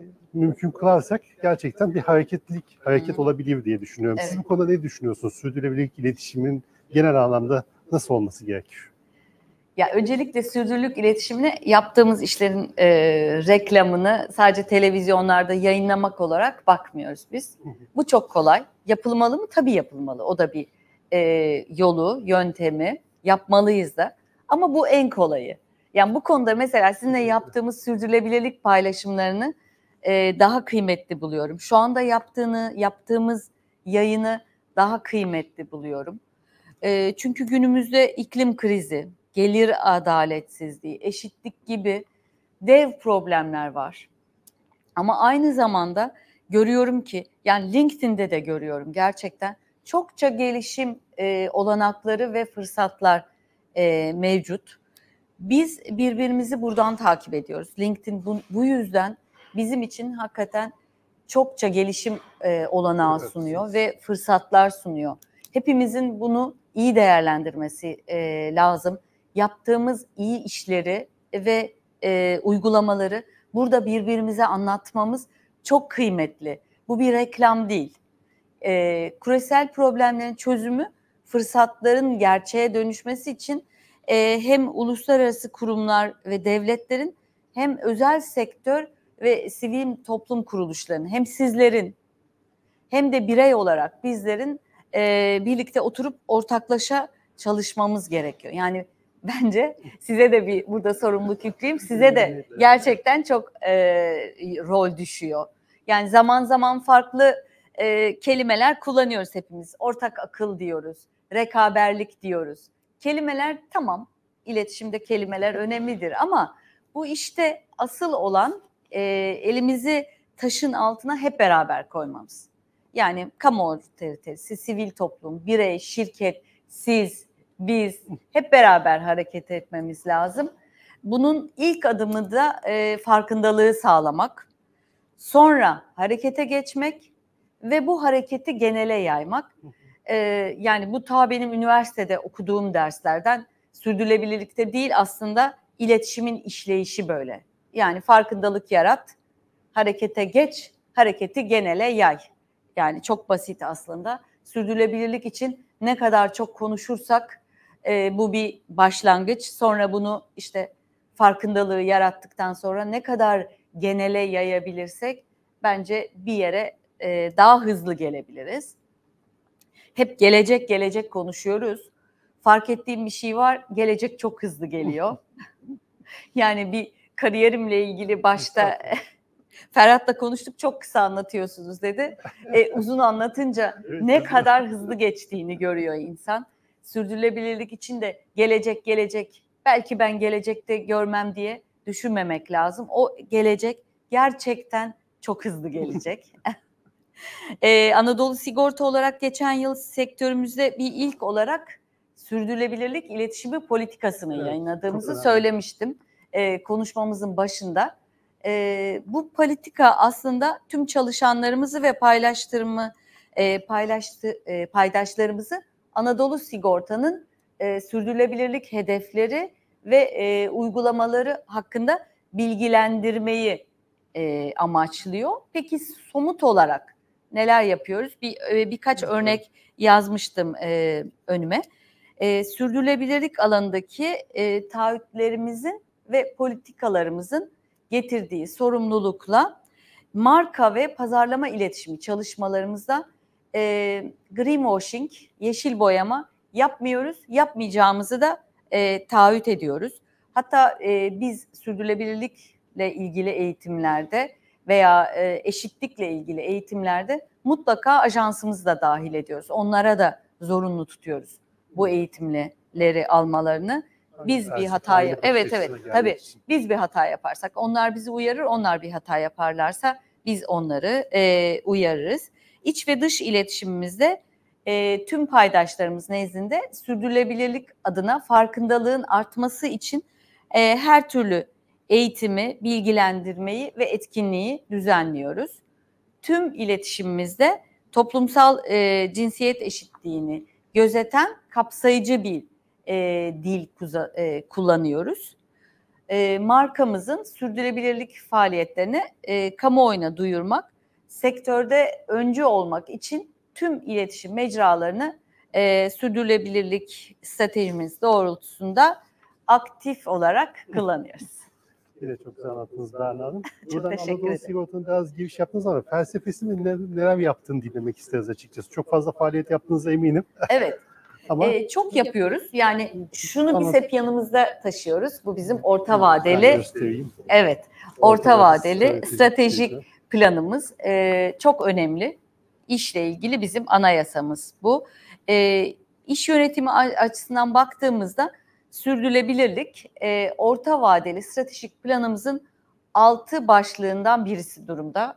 e, mümkün kılarsak gerçekten bir hareketlik hareket Hı. olabilir diye düşünüyorum. Evet. Siz bu konuda ne düşünüyorsunuz? Sürdürülebilirlik iletişimin genel anlamda nasıl olması gerekiyor? Ya öncelikle sürdürülük iletişimle yaptığımız işlerin e, reklamını sadece televizyonlarda yayınlamak olarak bakmıyoruz biz. Bu çok kolay. Yapılmalı mı? Tabii yapılmalı. O da bir e, yolu, yöntemi. Yapmalıyız da. Ama bu en kolayı. Yani bu konuda mesela sizinle yaptığımız sürdürülebilirlik paylaşımlarını e, daha kıymetli buluyorum. Şu anda yaptığını, yaptığımız yayını daha kıymetli buluyorum. E, çünkü günümüzde iklim krizi, gelir adaletsizliği, eşitlik gibi dev problemler var. Ama aynı zamanda görüyorum ki yani LinkedIn'de de görüyorum gerçekten çokça gelişim e, olanakları ve fırsatlar e, mevcut. Biz birbirimizi buradan takip ediyoruz. LinkedIn bu, bu yüzden bizim için hakikaten çokça gelişim e, olanağı evet. sunuyor ve fırsatlar sunuyor. Hepimizin bunu iyi değerlendirmesi e, lazım yaptığımız iyi işleri e, ve e, uygulamaları burada birbirimize anlatmamız çok kıymetli. Bu bir reklam değil. E, küresel problemlerin çözümü fırsatların gerçeğe dönüşmesi için e, hem uluslararası kurumlar ve devletlerin hem özel sektör ve sivil toplum kuruluşlarının hem sizlerin hem de birey olarak bizlerin e, birlikte oturup ortaklaşa çalışmamız gerekiyor. Yani bence size de bir burada sorumluluk yükleyeyim. Size de gerçekten çok e, rol düşüyor. Yani zaman zaman farklı e, kelimeler kullanıyoruz hepimiz. Ortak akıl diyoruz, rekaberlik diyoruz. Kelimeler tamam, iletişimde kelimeler önemlidir ama bu işte asıl olan e, elimizi taşın altına hep beraber koymamız. Yani kamu otoritesi, sivil toplum, birey, şirket, siz, biz hep beraber hareket etmemiz lazım. Bunun ilk adımı da e, farkındalığı sağlamak. Sonra harekete geçmek ve bu hareketi genele yaymak. E, yani bu ta benim üniversitede okuduğum derslerden sürdürülebilirlikte değil aslında iletişimin işleyişi böyle. Yani farkındalık yarat, harekete geç, hareketi genele yay. Yani çok basit aslında. Sürdürülebilirlik için ne kadar çok konuşursak e, bu bir başlangıç. Sonra bunu işte farkındalığı yarattıktan sonra ne kadar genele yayabilirsek bence bir yere e, daha hızlı gelebiliriz. Hep gelecek gelecek konuşuyoruz. Fark ettiğim bir şey var. Gelecek çok hızlı geliyor. yani bir kariyerimle ilgili başta Ferhat'la konuştuk çok kısa anlatıyorsunuz dedi. E, uzun anlatınca ne kadar hızlı geçtiğini görüyor insan sürdürülebilirlik için de gelecek gelecek belki ben gelecekte görmem diye düşünmemek lazım. O gelecek gerçekten çok hızlı gelecek. ee, Anadolu Sigorta olarak geçen yıl sektörümüzde bir ilk olarak sürdürülebilirlik iletişimi politikasını evet, yayınladığımızı söylemiştim e, konuşmamızın başında. E, bu politika aslında tüm çalışanlarımızı ve paylaştırımı e, paylaştı e, paydaşlarımızı Anadolu Sigorta'nın e, sürdürülebilirlik hedefleri ve e, uygulamaları hakkında bilgilendirmeyi e, amaçlıyor. Peki somut olarak neler yapıyoruz? Bir e, birkaç örnek yazmıştım e, önüme. E, sürdürülebilirlik alanındaki e, taahhütlerimizin ve politikalarımızın getirdiği sorumlulukla marka ve pazarlama iletişimi çalışmalarımızda e, greenwashing, yeşil boyama yapmıyoruz. Yapmayacağımızı da e, taahhüt ediyoruz. Hatta e, biz sürdürülebilirlikle ilgili eğitimlerde veya e, eşitlikle ilgili eğitimlerde mutlaka ajansımızı da dahil ediyoruz. Onlara da zorunlu tutuyoruz bu eğitimleri almalarını. Biz bir hata yap evet evet tabii biz bir hata yaparsak onlar bizi uyarır onlar bir hata yaparlarsa biz onları e, uyarırız iç ve dış iletişimimizde e, tüm paydaşlarımız nezdinde sürdürülebilirlik adına farkındalığın artması için e, her türlü eğitimi, bilgilendirmeyi ve etkinliği düzenliyoruz. Tüm iletişimimizde toplumsal e, cinsiyet eşitliğini gözeten kapsayıcı bir e, dil kuza, e, kullanıyoruz. E, markamızın sürdürülebilirlik faaliyetlerini e, kamuoyuna duyurmak sektörde öncü olmak için tüm iletişim mecralarını e, sürdürülebilirlik stratejimiz doğrultusunda aktif olarak kullanıyoruz. Bir çok güzel anlattınız Berna Hanım. çok Buradan teşekkür Anadolu ederim. Sigorta'nın biraz giriş yaptınız ama felsefesini neler, neler yaptığını dinlemek isteriz açıkçası. Çok fazla faaliyet yaptığınıza eminim. Evet. Ama... Ee, çok yapıyoruz. Yani şunu biz hep yanımızda taşıyoruz. Bu bizim orta vadeli. Evet. Orta, orta vadeli stratejik, stratejik planımız e, çok önemli. İşle ilgili bizim anayasamız bu. E, iş yönetimi açısından baktığımızda sürdürülebilirlik e, orta vadeli stratejik planımızın altı başlığından birisi durumda.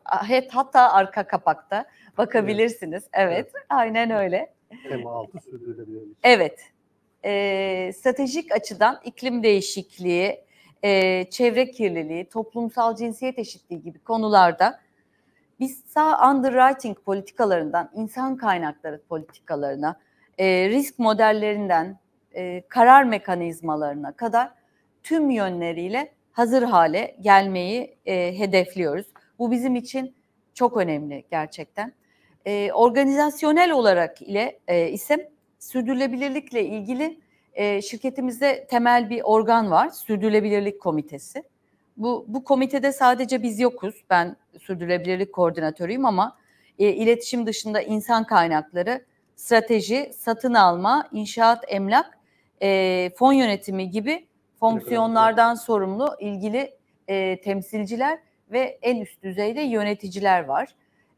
Hatta arka kapakta bakabilirsiniz. Evet, evet. evet. aynen öyle. Tema altı sürdürülebilirlik. Evet. E, stratejik açıdan iklim değişikliği, e, çevre kirliliği, toplumsal cinsiyet eşitliği gibi konularda biz sağ underwriting politikalarından insan kaynakları politikalarına, e, risk modellerinden e, karar mekanizmalarına kadar tüm yönleriyle hazır hale gelmeyi e, hedefliyoruz. Bu bizim için çok önemli gerçekten. E, organizasyonel olarak ile e, ise sürdürülebilirlikle ilgili e, şirketimizde temel bir organ var, Sürdürülebilirlik Komitesi. Bu, bu komitede sadece biz yokuz, ben sürdürülebilirlik koordinatörüyüm ama e, iletişim dışında insan kaynakları, strateji, satın alma, inşaat, emlak, e, fon yönetimi gibi fonksiyonlardan sorumlu ilgili e, temsilciler ve en üst düzeyde yöneticiler var.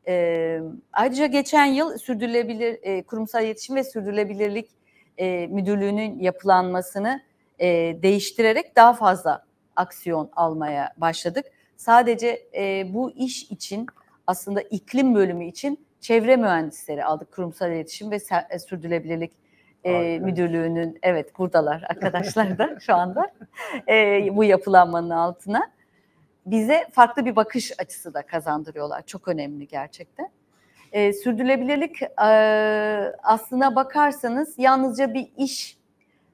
E, ayrıca geçen yıl sürdürülebilir e, kurumsal iletişim ve sürdürülebilirlik e, müdürlüğünün yapılanmasını e, değiştirerek daha fazla aksiyon almaya başladık. Sadece e, bu iş için aslında iklim bölümü için çevre mühendisleri aldık. Kurumsal iletişim ve e, sürdürülebilirlik e, müdürlüğünün evet buradalar arkadaşlar da şu anda e, bu yapılanmanın altına bize farklı bir bakış açısı da kazandırıyorlar. Çok önemli gerçekten. E, sürdürülebilirlik e, aslına bakarsanız yalnızca bir iş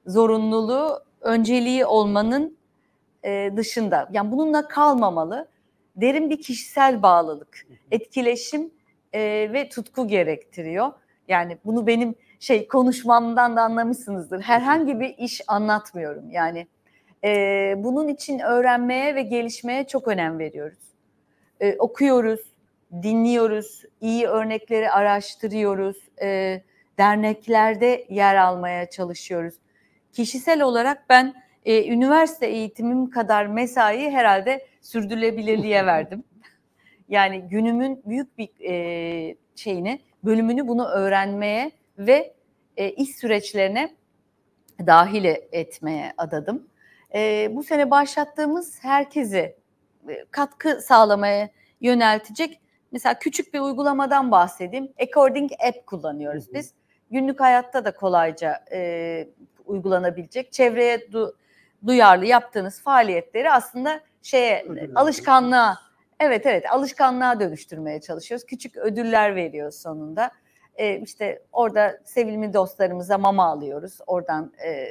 zorunluluğu önceliği olmanın e, dışında. Yani bununla kalmamalı. Derin bir kişisel bağlılık, etkileşim e, ve tutku gerektiriyor. Yani bunu benim şey konuşmamdan da anlamışsınızdır. Herhangi bir iş anlatmıyorum. Yani e, bunun için öğrenmeye ve gelişmeye çok önem veriyoruz. E, okuyoruz, dinliyoruz, iyi örnekleri araştırıyoruz, e, derneklerde yer almaya çalışıyoruz. Kişisel olarak ben e, üniversite eğitimim kadar mesaiyi herhalde sürdürülebilirliğe verdim. Yani günümün büyük bir e, şeyini, bölümünü bunu öğrenmeye ve e, iş süreçlerine dahil etmeye adadım. E, bu sene başlattığımız herkese katkı sağlamaya yöneltecek Mesela küçük bir uygulamadan bahsedeyim. According app kullanıyoruz biz. Günlük hayatta da kolayca e, uygulanabilecek. Çevreye du, duyarlı yaptığınız faaliyetleri aslında şeye e, alışkanlığa evet evet alışkanlığa dönüştürmeye çalışıyoruz. Küçük ödüller veriyoruz sonunda. E, işte orada sevimli dostlarımıza mama alıyoruz. Oradan e,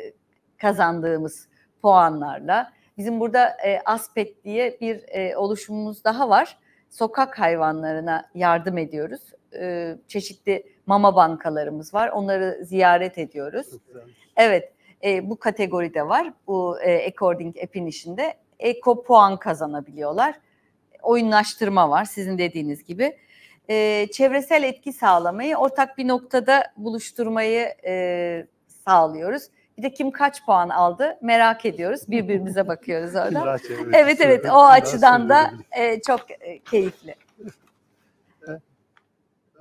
kazandığımız puanlarla. Bizim burada e, Aspet diye bir e, oluşumumuz daha var sokak hayvanlarına yardım ediyoruz. E, çeşitli mama bankalarımız var. Onları ziyaret ediyoruz. Evet, e, bu kategoride var. Bu e, According app'in içinde eko puan kazanabiliyorlar. Oyunlaştırma var sizin dediğiniz gibi. E, çevresel etki sağlamayı ortak bir noktada buluşturmayı e, sağlıyoruz. Bir de kim kaç puan aldı merak ediyoruz. Birbirimize bakıyoruz orada. evet evet o açıdan da e, çok e, keyifli. E,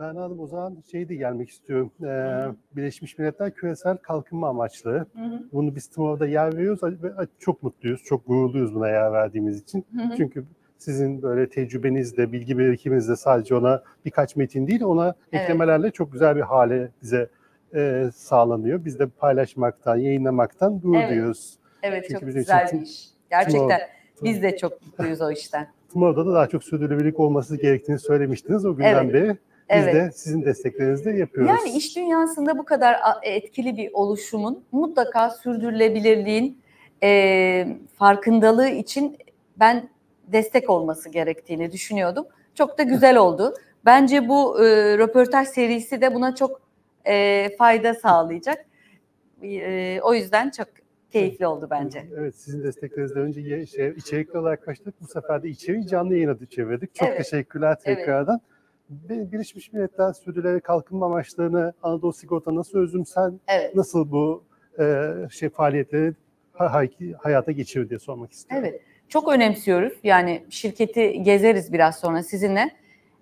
ben Hanım o zaman şey de gelmek istiyorum. Ee, Birleşmiş Milletler Küresel Kalkınma Amaçlı. Hı hı. Bunu biz TMOV'da yer veriyoruz ve çok mutluyuz, çok gururluyuz buna yer verdiğimiz için. Hı hı. Çünkü sizin böyle tecrübenizle, bilgi birikiminizle sadece ona birkaç metin değil, ona evet. eklemelerle çok güzel bir hale bize e, sağlanıyor. Biz de paylaşmaktan, yayınlamaktan gurur evet. duyuyoruz. Evet Çünkü çok güzel için, bir iş. Gerçekten Tomorrow, biz de çok mutluyuz o işten. Tomorrow'da da daha çok sürdürülebilirlik olması gerektiğini söylemiştiniz o günden evet. beri. Biz evet. de sizin desteklerinizle yapıyoruz. Yani iş dünyasında bu kadar etkili bir oluşumun mutlaka sürdürülebilirliğin e, farkındalığı için ben destek olması gerektiğini düşünüyordum. Çok da güzel oldu. Bence bu e, röportaj serisi de buna çok e, fayda sağlayacak. E, o yüzden çok keyifli oldu bence. Evet sizin desteklerinizle önce şey, içerikli olarak başladık. Bu sefer de içeriği canlı yayına çevirdik. Çok evet. teşekkürler tekrardan. Evet. Birleşmiş Milletler Sürdürülebilir Kalkınma Amaçlarını Anadolu Sigorta nasıl özümsen, evet. nasıl bu e, şey faaliyetleri hayata geçiyor diye sormak istiyorum. Evet. Çok önemsiyoruz. Yani şirketi gezeriz biraz sonra sizinle.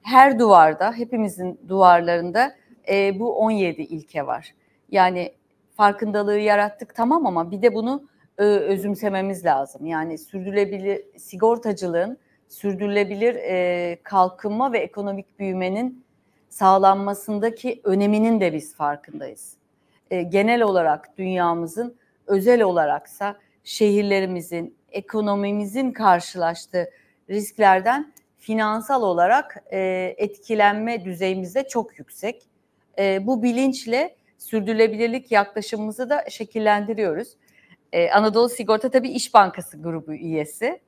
Her duvarda, hepimizin duvarlarında e, bu 17 ilke var. Yani farkındalığı yarattık tamam ama bir de bunu e, özümsememiz lazım. Yani sürdürülebilir sigortacılığın sürdürülebilir e, kalkınma ve ekonomik büyümenin sağlanmasındaki öneminin de biz farkındayız. E, genel olarak dünyamızın özel olaraksa şehirlerimizin, ekonomimizin karşılaştığı risklerden finansal olarak e, etkilenme düzeyimiz de çok yüksek e, bu bilinçle sürdürülebilirlik yaklaşımımızı da şekillendiriyoruz. E, Anadolu Sigorta tabii İş Bankası grubu üyesi.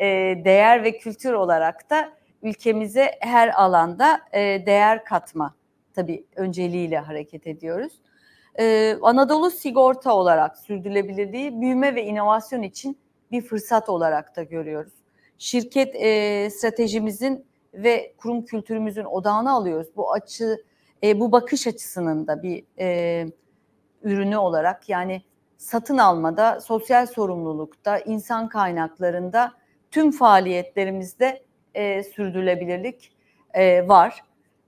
E, değer ve kültür olarak da ülkemize her alanda e, değer katma tabii önceliğiyle hareket ediyoruz. E, Anadolu Sigorta olarak sürdürülebilirliği büyüme ve inovasyon için bir fırsat olarak da görüyoruz. Şirket e, stratejimizin ve kurum kültürümüzün odağına alıyoruz. Bu açı e, bu bakış açısının da bir e, ürünü olarak yani satın almada, sosyal sorumlulukta, insan kaynaklarında tüm faaliyetlerimizde e, sürdürülebilirlik e, var.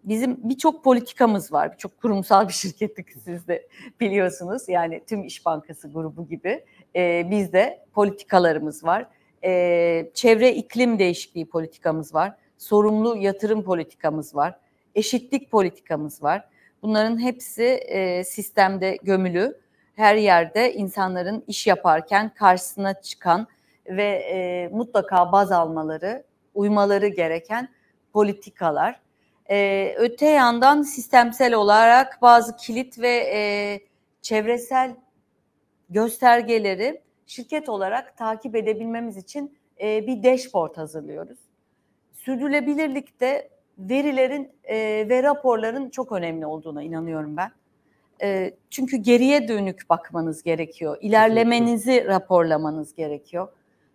Bizim birçok politikamız var, birçok kurumsal bir şirketlik siz de biliyorsunuz. Yani tüm İş Bankası grubu gibi e, bizde politikalarımız var. E, çevre iklim değişikliği politikamız var, sorumlu yatırım politikamız var eşitlik politikamız var. Bunların hepsi e, sistemde gömülü. Her yerde insanların iş yaparken karşısına çıkan ve e, mutlaka baz almaları, uymaları gereken politikalar. E, öte yandan sistemsel olarak bazı kilit ve e, çevresel göstergeleri şirket olarak takip edebilmemiz için e, bir dashboard hazırlıyoruz. Sürdürülebilirlikte verilerin e, ve raporların çok önemli olduğuna inanıyorum ben. E, çünkü geriye dönük bakmanız gerekiyor. İlerlemenizi raporlamanız gerekiyor.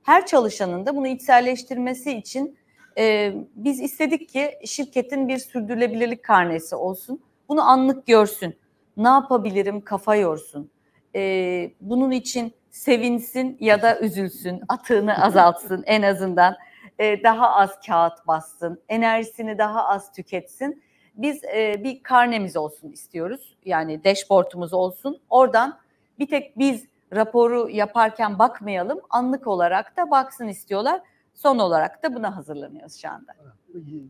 Her çalışanın da bunu içselleştirmesi için e, biz istedik ki şirketin bir sürdürülebilirlik karnesi olsun. Bunu anlık görsün. Ne yapabilirim kafa yorsun. E, bunun için sevinsin ya da üzülsün. Atığını azaltsın en azından. E, daha az kağıt bassın, enerjisini daha az tüketsin. Biz e, bir karnemiz olsun istiyoruz. Yani dashboardumuz olsun. Oradan bir tek biz raporu yaparken bakmayalım. Anlık olarak da baksın istiyorlar. Son olarak da buna hazırlanıyoruz şu anda.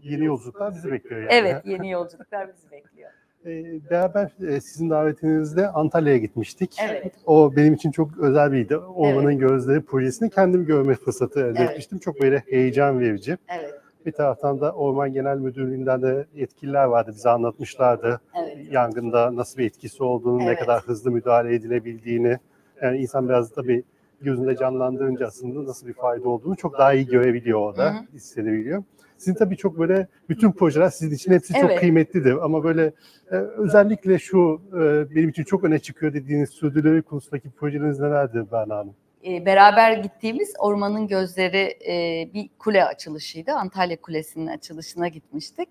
Yeni yolculuklar bizi bekliyor yani. Evet, yeni yolculuklar bizi bekliyor. Ee, beraber e, sizin davetinizle Antalya'ya gitmiştik. Evet. O benim için çok özel biriydi. Ormanın evet. Gözleri projesini kendim görme fırsatı elde evet. etmiştim. Çok böyle heyecan verici. Evet. Bir taraftan da Orman Genel Müdürlüğü'nden de yetkililer vardı. Bize anlatmışlardı. Evet. Yangında nasıl bir etkisi olduğunu, evet. ne kadar hızlı müdahale edilebildiğini. Yani insan biraz tabii gözünde canlandırınca aslında nasıl bir fayda olduğunu çok daha iyi görebiliyor orada, hı hı. hissedebiliyor. Sizin tabii çok böyle bütün projeler sizin için hepsi evet. çok kıymetlidir ama böyle e, özellikle şu e, benim için çok öne çıkıyor dediğiniz sürdürülebilir konusundaki projeleriniz nelerdir Berna Hanım? E, beraber gittiğimiz Ormanın Gözleri e, bir kule açılışıydı. Antalya Kulesi'nin açılışına gitmiştik.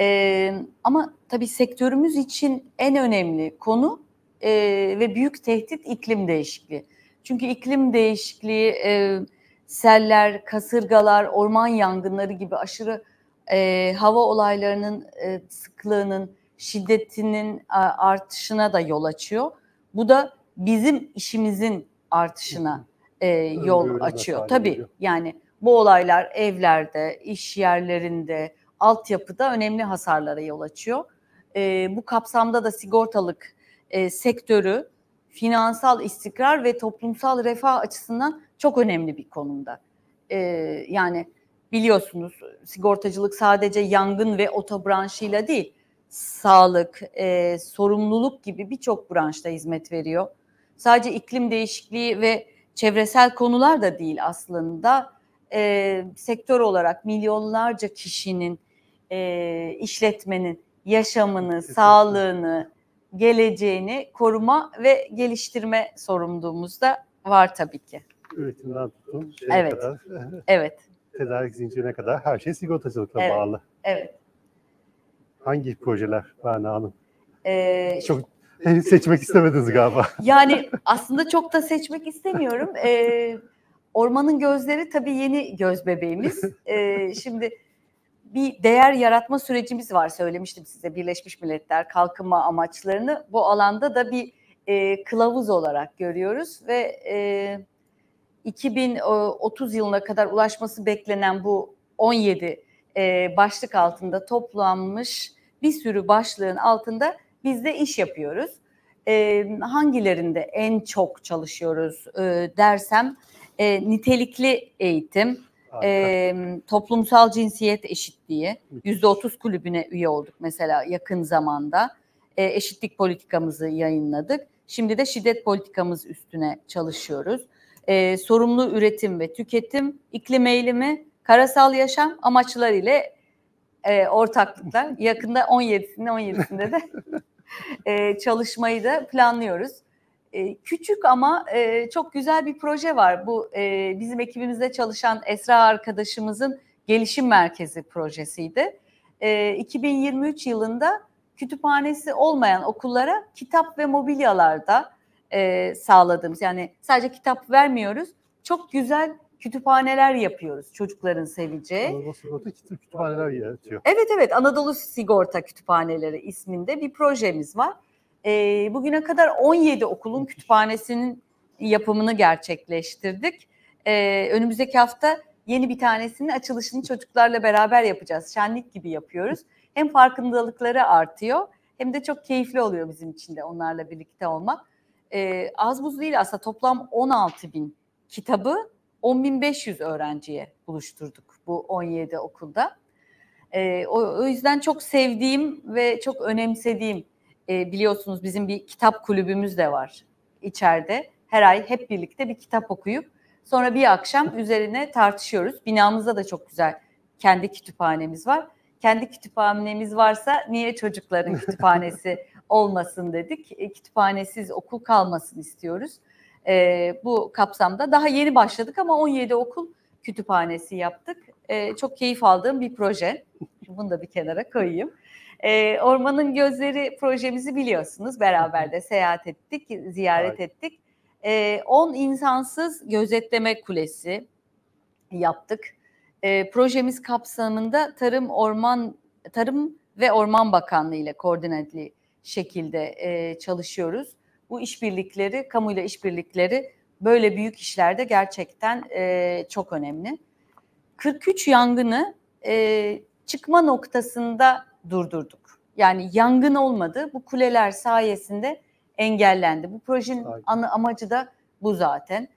E, ama tabii sektörümüz için en önemli konu e, ve büyük tehdit iklim değişikliği. Çünkü iklim değişikliği e, seller, kasırgalar, orman yangınları gibi aşırı e, hava olaylarının e, sıklığının, şiddetinin e, artışına da yol açıyor. Bu da bizim işimizin artışına e, yol açıyor. Tabii yani bu olaylar evlerde, iş yerlerinde, altyapıda önemli hasarlara yol açıyor. E, bu kapsamda da sigortalık e, sektörü finansal istikrar ve toplumsal refah açısından çok önemli bir konumda. E, yani biliyorsunuz sigortacılık sadece yangın ve otobranşıyla değil, sağlık, e, sorumluluk gibi birçok branşta hizmet veriyor. Sadece iklim değişikliği ve çevresel konular da değil aslında. E, sektör olarak milyonlarca kişinin, e, işletmenin yaşamını, Kesinlikle. sağlığını, geleceğini koruma ve geliştirme sorumluluğumuz da var tabii ki üretimden tutun. Evet. Kadar, Evet. tedarik zincirine kadar her şey sigortacılıkla Evet. bağlı. Evet. Hangi projeler Berna Hanım? Ee, Çok seçmek istemediniz galiba. Yani aslında çok da seçmek istemiyorum. Ee, Ormanın Gözleri tabii yeni göz bebeğimiz. Ee, şimdi bir değer yaratma sürecimiz var söylemiştim size Birleşmiş Milletler kalkınma amaçlarını. Bu alanda da bir e, kılavuz olarak görüyoruz ve e, 2030 e, yılına kadar ulaşması beklenen bu 17 e, başlık altında toplanmış bir sürü başlığın altında biz de iş yapıyoruz. E, hangilerinde en çok çalışıyoruz dersem nitelikli eğitim, toplumsal cinsiyet eşitliği, %30 kulübüne üye olduk mesela yakın zamanda. eşitlik politikamızı yayınladık. Şimdi de şiddet politikamız üstüne çalışıyoruz e, sorumlu üretim ve tüketim, iklim eğilimi, karasal yaşam amaçları ile e, ortaklıkla yakında 17'sinde 17'sinde de e, çalışmayı da planlıyoruz. E, küçük ama e, çok güzel bir proje var. Bu e, bizim ekibimizde çalışan Esra arkadaşımızın gelişim merkezi projesiydi. E, 2023 yılında kütüphanesi olmayan okullara kitap ve mobilyalarda e, sağladığımız yani sadece kitap vermiyoruz. Çok güzel kütüphaneler yapıyoruz çocukların seveceği. Anadolu Sigorta kütüphaneler yaratıyor. Evet evet Anadolu Sigorta Kütüphaneleri isminde bir projemiz var. E, bugüne kadar 17 okulun kütüphanesinin yapımını gerçekleştirdik. E, önümüzdeki hafta yeni bir tanesinin açılışını çocuklarla beraber yapacağız. Şenlik gibi yapıyoruz. Hem farkındalıkları artıyor hem de çok keyifli oluyor bizim için de onlarla birlikte olmak e, az buz değil aslında toplam 16 bin kitabı 10.500 öğrenciye buluşturduk bu 17 okulda. E, o, o yüzden çok sevdiğim ve çok önemsediğim e, biliyorsunuz bizim bir kitap kulübümüz de var içeride. Her ay hep birlikte bir kitap okuyup sonra bir akşam üzerine tartışıyoruz. Binamızda da çok güzel kendi kütüphanemiz var. Kendi kütüphanemiz varsa niye çocukların kütüphanesi olmasın dedik. E, kütüphanesiz okul kalmasın istiyoruz. E, bu kapsamda daha yeni başladık ama 17 okul kütüphanesi yaptık. E, çok keyif aldığım bir proje. Bunu da bir kenara koyayım. E, Ormanın Gözleri projemizi biliyorsunuz. Beraber de seyahat ettik, ziyaret evet. ettik. 10 e, insansız gözetleme kulesi yaptık. E, projemiz kapsamında Tarım Orman Tarım ve Orman Bakanlığı ile koordinatli şekilde e, çalışıyoruz. Bu işbirlikleri, kamuyla işbirlikleri böyle büyük işlerde gerçekten e, çok önemli. 43 yangını e, çıkma noktasında durdurduk. Yani yangın olmadı. Bu kuleler sayesinde engellendi. Bu projenin Aynen. amacı da bu zaten.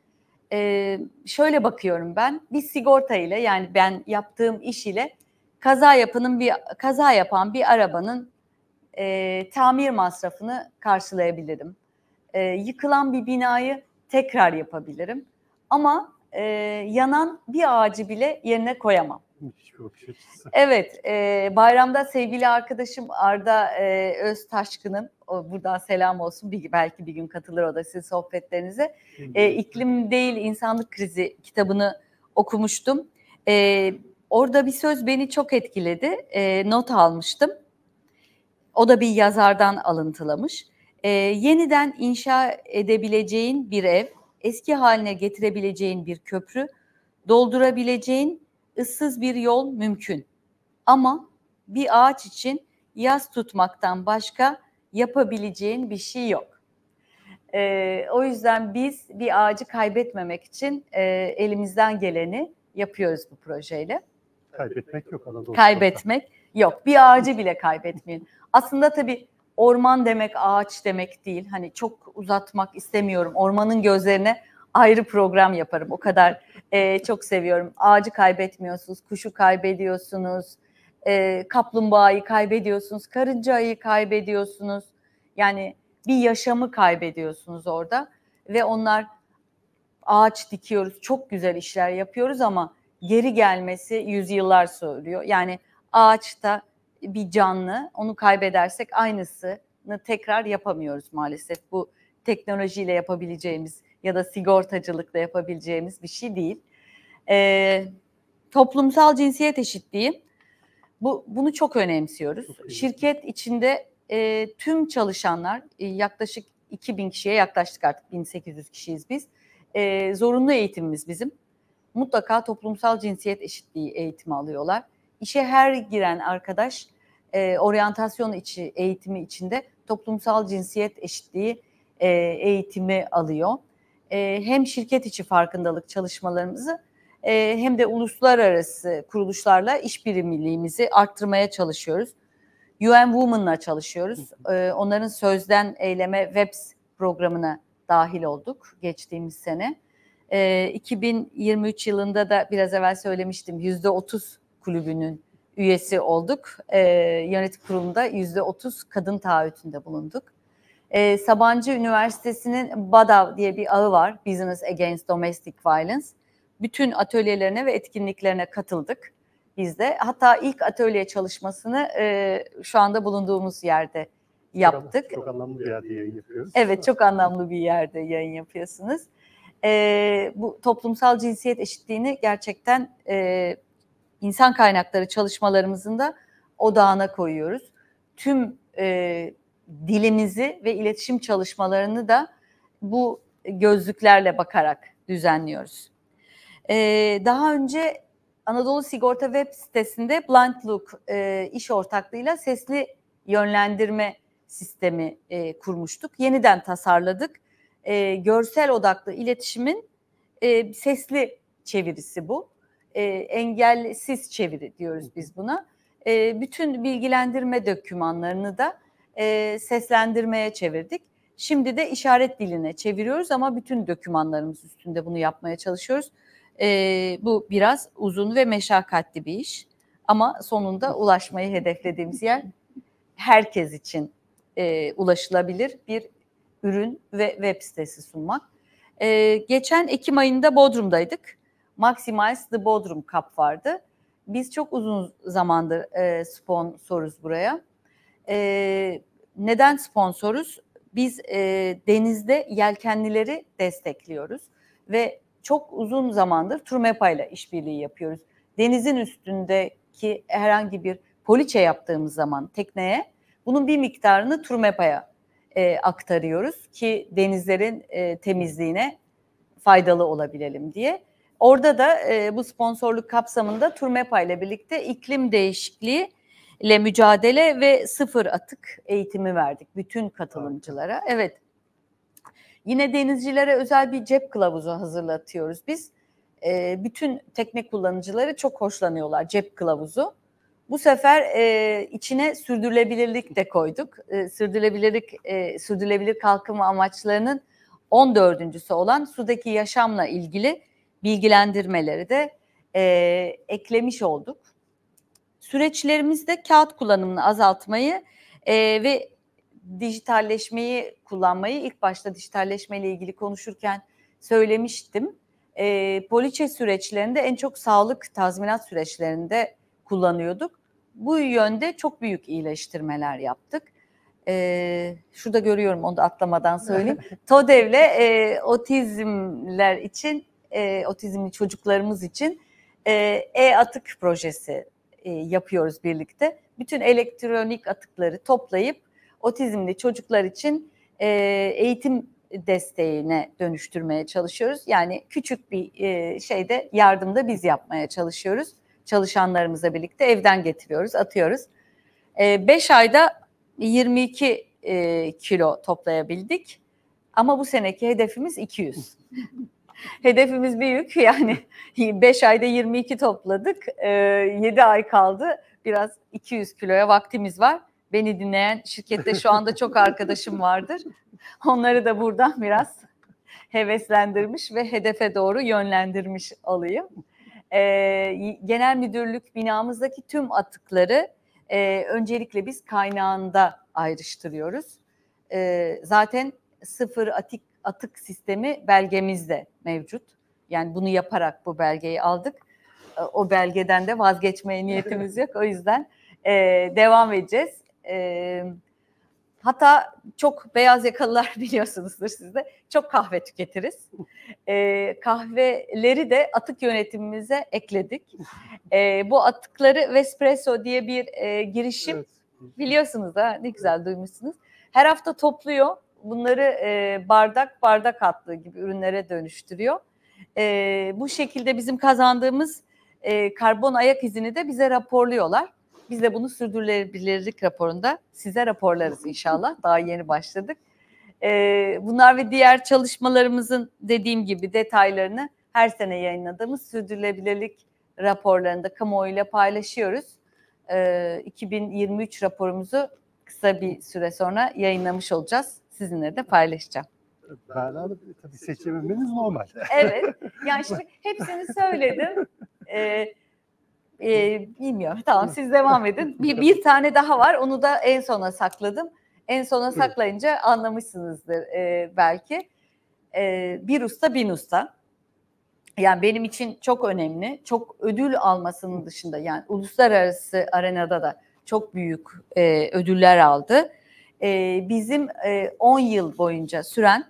Ee, şöyle bakıyorum ben bir sigorta ile yani ben yaptığım iş ile kaza yapının bir kaza yapan bir arabanın e, tamir masrafını karşılayabilirim. E, yıkılan bir binayı tekrar yapabilirim. Ama e, yanan bir ağacı bile yerine koyamam. Evet, e, bayramda sevgili arkadaşım Arda e, Öztaşkın'ın, buradan selam olsun, bir, belki bir gün katılır o da sizin sohbetlerinize. E, İklim değil insanlık krizi kitabını okumuştum. E, orada bir söz beni çok etkiledi, e, not almıştım. O da bir yazardan alıntılamış. E, yeniden inşa edebileceğin bir ev, eski haline getirebileceğin bir köprü, doldurabileceğin ıssız bir yol mümkün. Ama bir ağaç için yaz tutmaktan başka yapabileceğin bir şey yok. E, o yüzden biz bir ağacı kaybetmemek için e, elimizden geleni yapıyoruz bu projeyle. Kaybetmek yok Anadolu. Kaybetmek yok. Bir ağacı bile kaybetmeyin. Aslında tabii orman demek ağaç demek değil. Hani çok uzatmak istemiyorum. Ormanın gözlerine ayrı program yaparım. O kadar e, çok seviyorum. Ağacı kaybetmiyorsunuz, kuşu kaybediyorsunuz, e, kaplumbağayı kaybediyorsunuz, karıncayı kaybediyorsunuz. Yani bir yaşamı kaybediyorsunuz orada ve onlar ağaç dikiyoruz, çok güzel işler yapıyoruz ama geri gelmesi yüzyıllar sürüyor. Yani ağaçta bir canlı. Onu kaybedersek aynısını tekrar yapamıyoruz maalesef. Bu teknolojiyle yapabileceğimiz ya da sigortacılıkla yapabileceğimiz bir şey değil. E, toplumsal cinsiyet eşitliği. Bu, bunu çok önemsiyoruz. Çok Şirket içinde e, tüm çalışanlar e, yaklaşık 2000 kişiye yaklaştık artık 1800 kişiyiz biz. E, zorunlu eğitimimiz bizim. Mutlaka toplumsal cinsiyet eşitliği eğitimi alıyorlar işe her giren arkadaş e, oryantasyon içi eğitimi içinde toplumsal cinsiyet eşitliği e, eğitimi alıyor. E, hem şirket içi farkındalık çalışmalarımızı e, hem de uluslararası kuruluşlarla işbirliğimizi arttırmaya çalışıyoruz. UN Women'la çalışıyoruz. E, onların sözden eyleme webs programına dahil olduk geçtiğimiz sene. E, 2023 yılında da biraz evvel söylemiştim yüzde 30 Kulübü'nün üyesi olduk. E, yönetim kurulunda yüzde otuz kadın taahhütünde bulunduk. E, Sabancı Üniversitesi'nin BADAV diye bir ağı var. Business Against Domestic Violence. Bütün atölyelerine ve etkinliklerine katıldık biz de. Hatta ilk atölye çalışmasını e, şu anda bulunduğumuz yerde yaptık. Çok, çok anlamlı bir yerde yayın yapıyoruz. Evet çok anlamlı bir yerde yayın yapıyorsunuz. E, bu toplumsal cinsiyet eşitliğini gerçekten e, insan kaynakları çalışmalarımızın da odağına koyuyoruz. Tüm e, dilimizi ve iletişim çalışmalarını da bu gözlüklerle bakarak düzenliyoruz. E, daha önce Anadolu Sigorta web sitesinde Blind Look e, iş ortaklığıyla sesli yönlendirme sistemi e, kurmuştuk. Yeniden tasarladık. E, görsel odaklı iletişimin e, sesli çevirisi bu e, engelsiz çeviri diyoruz biz buna. E, bütün bilgilendirme dokümanlarını da e, seslendirmeye çevirdik. Şimdi de işaret diline çeviriyoruz ama bütün dokümanlarımız üstünde bunu yapmaya çalışıyoruz. E, bu biraz uzun ve meşakkatli bir iş ama sonunda ulaşmayı hedeflediğimiz yer herkes için e, ulaşılabilir bir ürün ve web sitesi sunmak. E, geçen Ekim ayında Bodrum'daydık. Maximize the Bodrum Cup vardı. Biz çok uzun zamandır e, sponsoruz buraya. E, neden sponsoruz? Biz e, denizde yelkenlileri destekliyoruz ve çok uzun zamandır Turmepa ile işbirliği yapıyoruz. Denizin üstündeki herhangi bir poliçe yaptığımız zaman tekneye bunun bir miktarını Turmepa'ya e, aktarıyoruz ki denizlerin e, temizliğine faydalı olabilelim diye. Orada da e, bu sponsorluk kapsamında Turmepa ile birlikte iklim değişikliği ile mücadele ve sıfır atık eğitimi verdik bütün katılımcılara. Evet. Yine denizcilere özel bir cep kılavuzu hazırlatıyoruz. Biz e, bütün tekne kullanıcıları çok hoşlanıyorlar cep kılavuzu. Bu sefer e, içine sürdürülebilirlik de koyduk. E, sürdürülebilirlik, e, sürdürülebilir kalkınma amaçlarının 14.sü olan sudaki yaşamla ilgili bilgilendirmeleri de e, eklemiş olduk. Süreçlerimizde kağıt kullanımını azaltmayı e, ve dijitalleşmeyi kullanmayı ilk başta dijitalleşme ile ilgili konuşurken söylemiştim. E, poliçe süreçlerinde en çok sağlık tazminat süreçlerinde kullanıyorduk. Bu yönde çok büyük iyileştirmeler yaptık. E, şurada görüyorum onu da atlamadan söyleyeyim. TODEV'le e, otizmler için e, otizmli çocuklarımız için e, e-atık e projesi e, yapıyoruz birlikte. Bütün elektronik atıkları toplayıp otizmli çocuklar için e, eğitim desteğine dönüştürmeye çalışıyoruz. Yani küçük bir e, şeyde yardımda biz yapmaya çalışıyoruz. Çalışanlarımızla birlikte evden getiriyoruz, atıyoruz. 5 e, ayda 22 e, kilo toplayabildik. Ama bu seneki hedefimiz 200. Hedefimiz büyük yani 5 ayda 22 topladık. 7 ee, ay kaldı. Biraz 200 kiloya vaktimiz var. Beni dinleyen şirkette şu anda çok arkadaşım vardır. Onları da buradan biraz heveslendirmiş ve hedefe doğru yönlendirmiş olayım. Ee, genel müdürlük binamızdaki tüm atıkları e, öncelikle biz kaynağında ayrıştırıyoruz. Ee, zaten sıfır atık atık sistemi belgemizde mevcut. Yani bunu yaparak bu belgeyi aldık. Ee, o belgeden de vazgeçmeye niyetimiz yok. O yüzden e, devam edeceğiz. E, hatta çok beyaz yakalılar biliyorsunuzdur siz de. Çok kahve tüketiriz. E, kahveleri de atık yönetimimize ekledik. E, bu atıkları Vespresso diye bir e, girişim. Evet. Biliyorsunuz da ne güzel duymuşsunuz. Her hafta topluyor bunları e, bardak bardak attığı gibi ürünlere dönüştürüyor. E, bu şekilde bizim kazandığımız e, karbon ayak izini de bize raporluyorlar. Biz de bunu sürdürülebilirlik raporunda size raporlarız inşallah. Daha yeni başladık. E, bunlar ve diğer çalışmalarımızın dediğim gibi detaylarını her sene yayınladığımız sürdürülebilirlik raporlarında kamuoyuyla paylaşıyoruz. E, 2023 raporumuzu kısa bir süre sonra yayınlamış olacağız sizinle de paylaşacağım. Berna Hanım tabii seçimimiz normal. evet. Yani şimdi hepsini söyledim. Ee, e, bilmiyorum. Tamam siz devam edin. Bir, bir tane daha var. Onu da en sona sakladım. En sona saklayınca anlamışsınızdır e, belki. E, bir usta bin usta. Yani benim için çok önemli. Çok ödül almasının dışında yani uluslararası arenada da çok büyük e, ödüller aldı e, bizim 10 e, yıl boyunca süren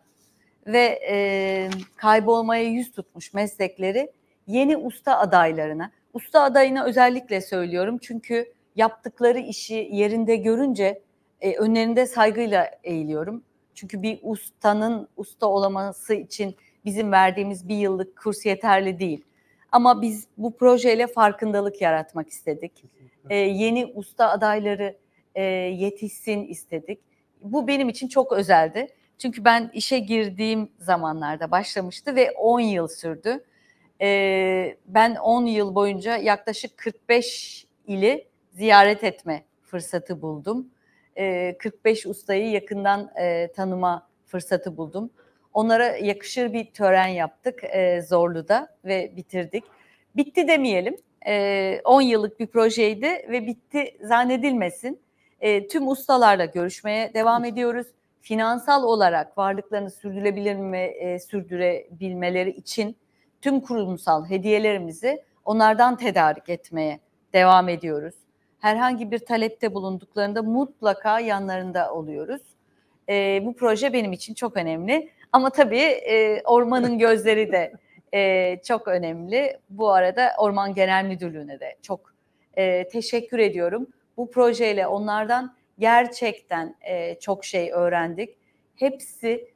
ve e, kaybolmaya yüz tutmuş meslekleri yeni usta adaylarına, usta adayına özellikle söylüyorum çünkü yaptıkları işi yerinde görünce e, önlerinde saygıyla eğiliyorum. Çünkü bir ustanın usta olaması için bizim verdiğimiz bir yıllık kurs yeterli değil. Ama biz bu projeyle farkındalık yaratmak istedik. E, yeni usta adayları e, yetişsin istedik. Bu benim için çok özeldi. Çünkü ben işe girdiğim zamanlarda başlamıştı ve 10 yıl sürdü. E, ben 10 yıl boyunca yaklaşık 45 ili ziyaret etme fırsatı buldum. E, 45 ustayı yakından e, tanıma fırsatı buldum. Onlara yakışır bir tören yaptık e, Zorlu'da ve bitirdik. Bitti demeyelim. E, 10 yıllık bir projeydi ve bitti zannedilmesin e, tüm ustalarla görüşmeye devam ediyoruz. Finansal olarak varlıklarını sürdürülebilir mi, e, sürdürebilmeleri için tüm kurumsal hediyelerimizi onlardan tedarik etmeye devam ediyoruz. Herhangi bir talepte bulunduklarında mutlaka yanlarında oluyoruz. E, bu proje benim için çok önemli. Ama tabii e, ormanın gözleri de e, çok önemli. Bu arada Orman Genel Müdürlüğü'ne de çok e, teşekkür ediyorum. Bu projeyle onlardan gerçekten e, çok şey öğrendik. Hepsi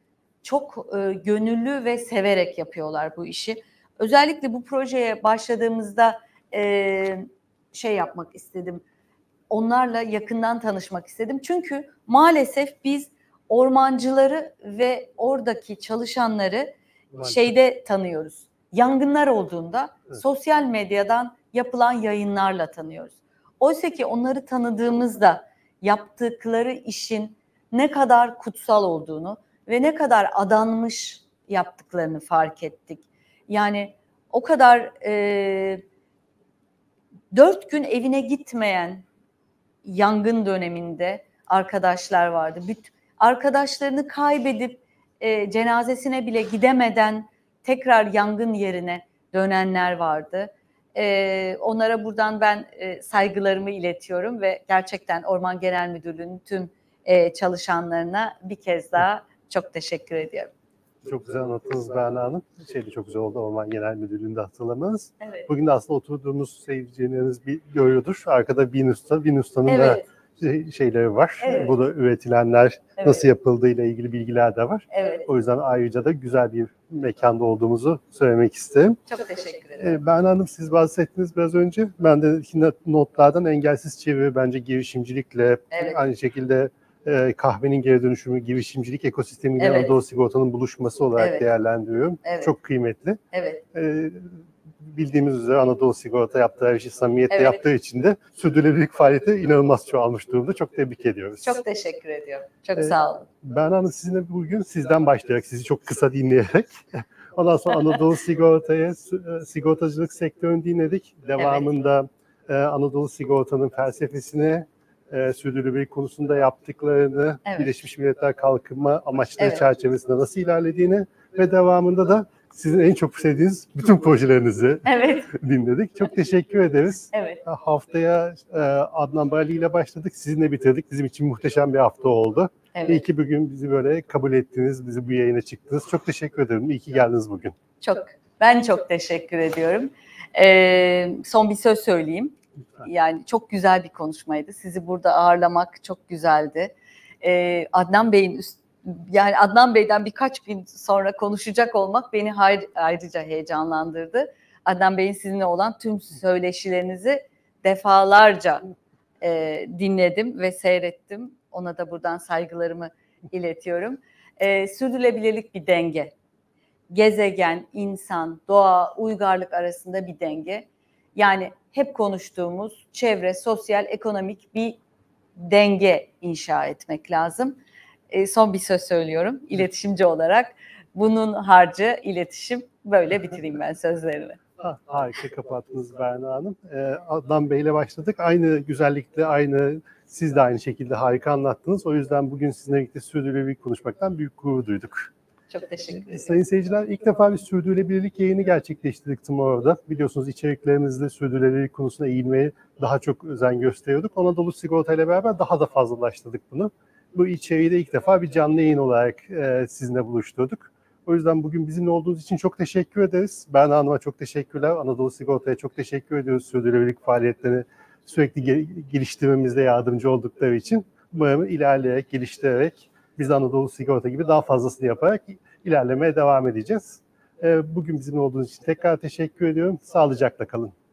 çok e, gönüllü ve severek yapıyorlar bu işi. Özellikle bu projeye başladığımızda e, şey yapmak istedim. Onlarla yakından tanışmak istedim. Çünkü maalesef biz ormancıları ve oradaki çalışanları Maalesef. şeyde tanıyoruz. Yangınlar olduğunda evet. sosyal medyadan yapılan yayınlarla tanıyoruz. Oysa ki onları tanıdığımızda yaptıkları işin ne kadar kutsal olduğunu ve ne kadar adanmış yaptıklarını fark ettik. Yani o kadar e, dört gün evine gitmeyen yangın döneminde arkadaşlar vardı. arkadaşlarını kaybedip e, cenazesine bile gidemeden tekrar yangın yerine dönenler vardı. E, onlara buradan ben e, saygılarımı iletiyorum ve gerçekten Orman Genel Müdürlüğü'nün tüm e, çalışanlarına bir kez daha çok teşekkür ediyorum. Çok güzel anlattınız Berna Hanım. Şey de çok güzel oldu Orman Genel Müdürlüğü'nde hatırlamanız. Evet. Bugün de aslında oturduğumuz seyircileriniz bir görüyordur. Arkada Bin Usta, Bin Usta'nın evet. da şey, şeyleri var. Evet. Bunu üretilenler evet. nasıl yapıldığıyla ilgili bilgiler de var. Evet. O yüzden ayrıca da güzel bir mekanda olduğumuzu söylemek isterim. Çok teşekkür ederim. Ee, ben Hanım siz bahsettiniz biraz önce. Ben de notlardan engelsiz çeviri bence girişimcilikle evet. aynı şekilde e, kahvenin geri dönüşümü, girişimcilik ekosistemiyle evet. Anadolu Sigorta'nın buluşması olarak evet. değerlendiriyorum. Evet. Çok kıymetli. Evet. E, bildiğimiz üzere Anadolu Sigorta yaptığı her işi samimiyetle evet. yaptığı için de sürdürülebilirlik faaliyeti inanılmaz çoğalmış durumda. Çok tebrik ediyoruz. Çok teşekkür ediyorum. Çok ee, sağ olun. Ben Hanım sizinle bugün sizden başlayarak, sizi çok kısa dinleyerek ondan sonra Anadolu Sigorta'ya, e, sigortacılık sektörünü dinledik. Devamında evet. Anadolu Sigorta'nın felsefesini, e, sürdürülebilirlik konusunda yaptıklarını, evet. Birleşmiş Milletler Kalkınma Amaçları evet. çerçevesinde nasıl ilerlediğini ve devamında da sizin en çok sevdiğiniz bütün projelerinizi evet. dinledik. Çok teşekkür ederiz. Evet. Haftaya e, Adnan Bali ile başladık. Sizinle bitirdik. Bizim için muhteşem bir hafta oldu. Evet. İyi ki bugün bizi böyle kabul ettiniz, bizi bu yayına çıktınız. Çok teşekkür ederim. İyi ki geldiniz bugün. Çok. Ben çok teşekkür ediyorum. Ee, son bir söz söyleyeyim. Yani çok güzel bir konuşmaydı. Sizi burada ağırlamak çok güzeldi. Ee, Adnan Bey'in üst yani Adnan Bey'den birkaç gün sonra konuşacak olmak beni ayrıca heyecanlandırdı. Adnan Bey'in sizinle olan tüm söyleşilerinizi defalarca e, dinledim ve seyrettim. Ona da buradan saygılarımı iletiyorum. E, sürdürülebilirlik bir denge. Gezegen, insan, doğa, uygarlık arasında bir denge. Yani hep konuştuğumuz çevre, sosyal, ekonomik bir denge inşa etmek lazım. E, son bir söz söylüyorum iletişimci olarak. Bunun harcı iletişim. Böyle bitireyim ben sözlerimi. Ah, harika kapattınız Berna Hanım. E, Adnan Bey ile başladık. Aynı güzellikle, aynı siz de aynı şekilde harika anlattınız. O yüzden bugün sizinle birlikte sürdürülebilirlik konuşmaktan büyük gurur duyduk. Çok teşekkür e, ederim. Sayın seyirciler ilk defa bir sürdürülebilirlik yayını gerçekleştirdik Tomorrow'da. Biliyorsunuz içeriklerimizle sürdürülebilirlik konusuna eğilmeye daha çok özen gösteriyorduk. Anadolu Sigorta ile beraber daha da fazlalaştırdık bunu bu içeriği de ilk defa bir canlı yayın olarak e, sizinle buluşturduk. O yüzden bugün bizimle olduğunuz için çok teşekkür ederiz. Ben Hanım'a çok teşekkürler. Anadolu Sigorta'ya çok teşekkür ediyoruz. Sürdürülebilirlik faaliyetlerini sürekli geliştirmemizde yardımcı oldukları için. Umarım ilerleyerek, geliştirerek biz Anadolu Sigorta gibi daha fazlasını yaparak ilerlemeye devam edeceğiz. E, bugün bizimle olduğunuz için tekrar teşekkür ediyorum. Sağlıcakla kalın.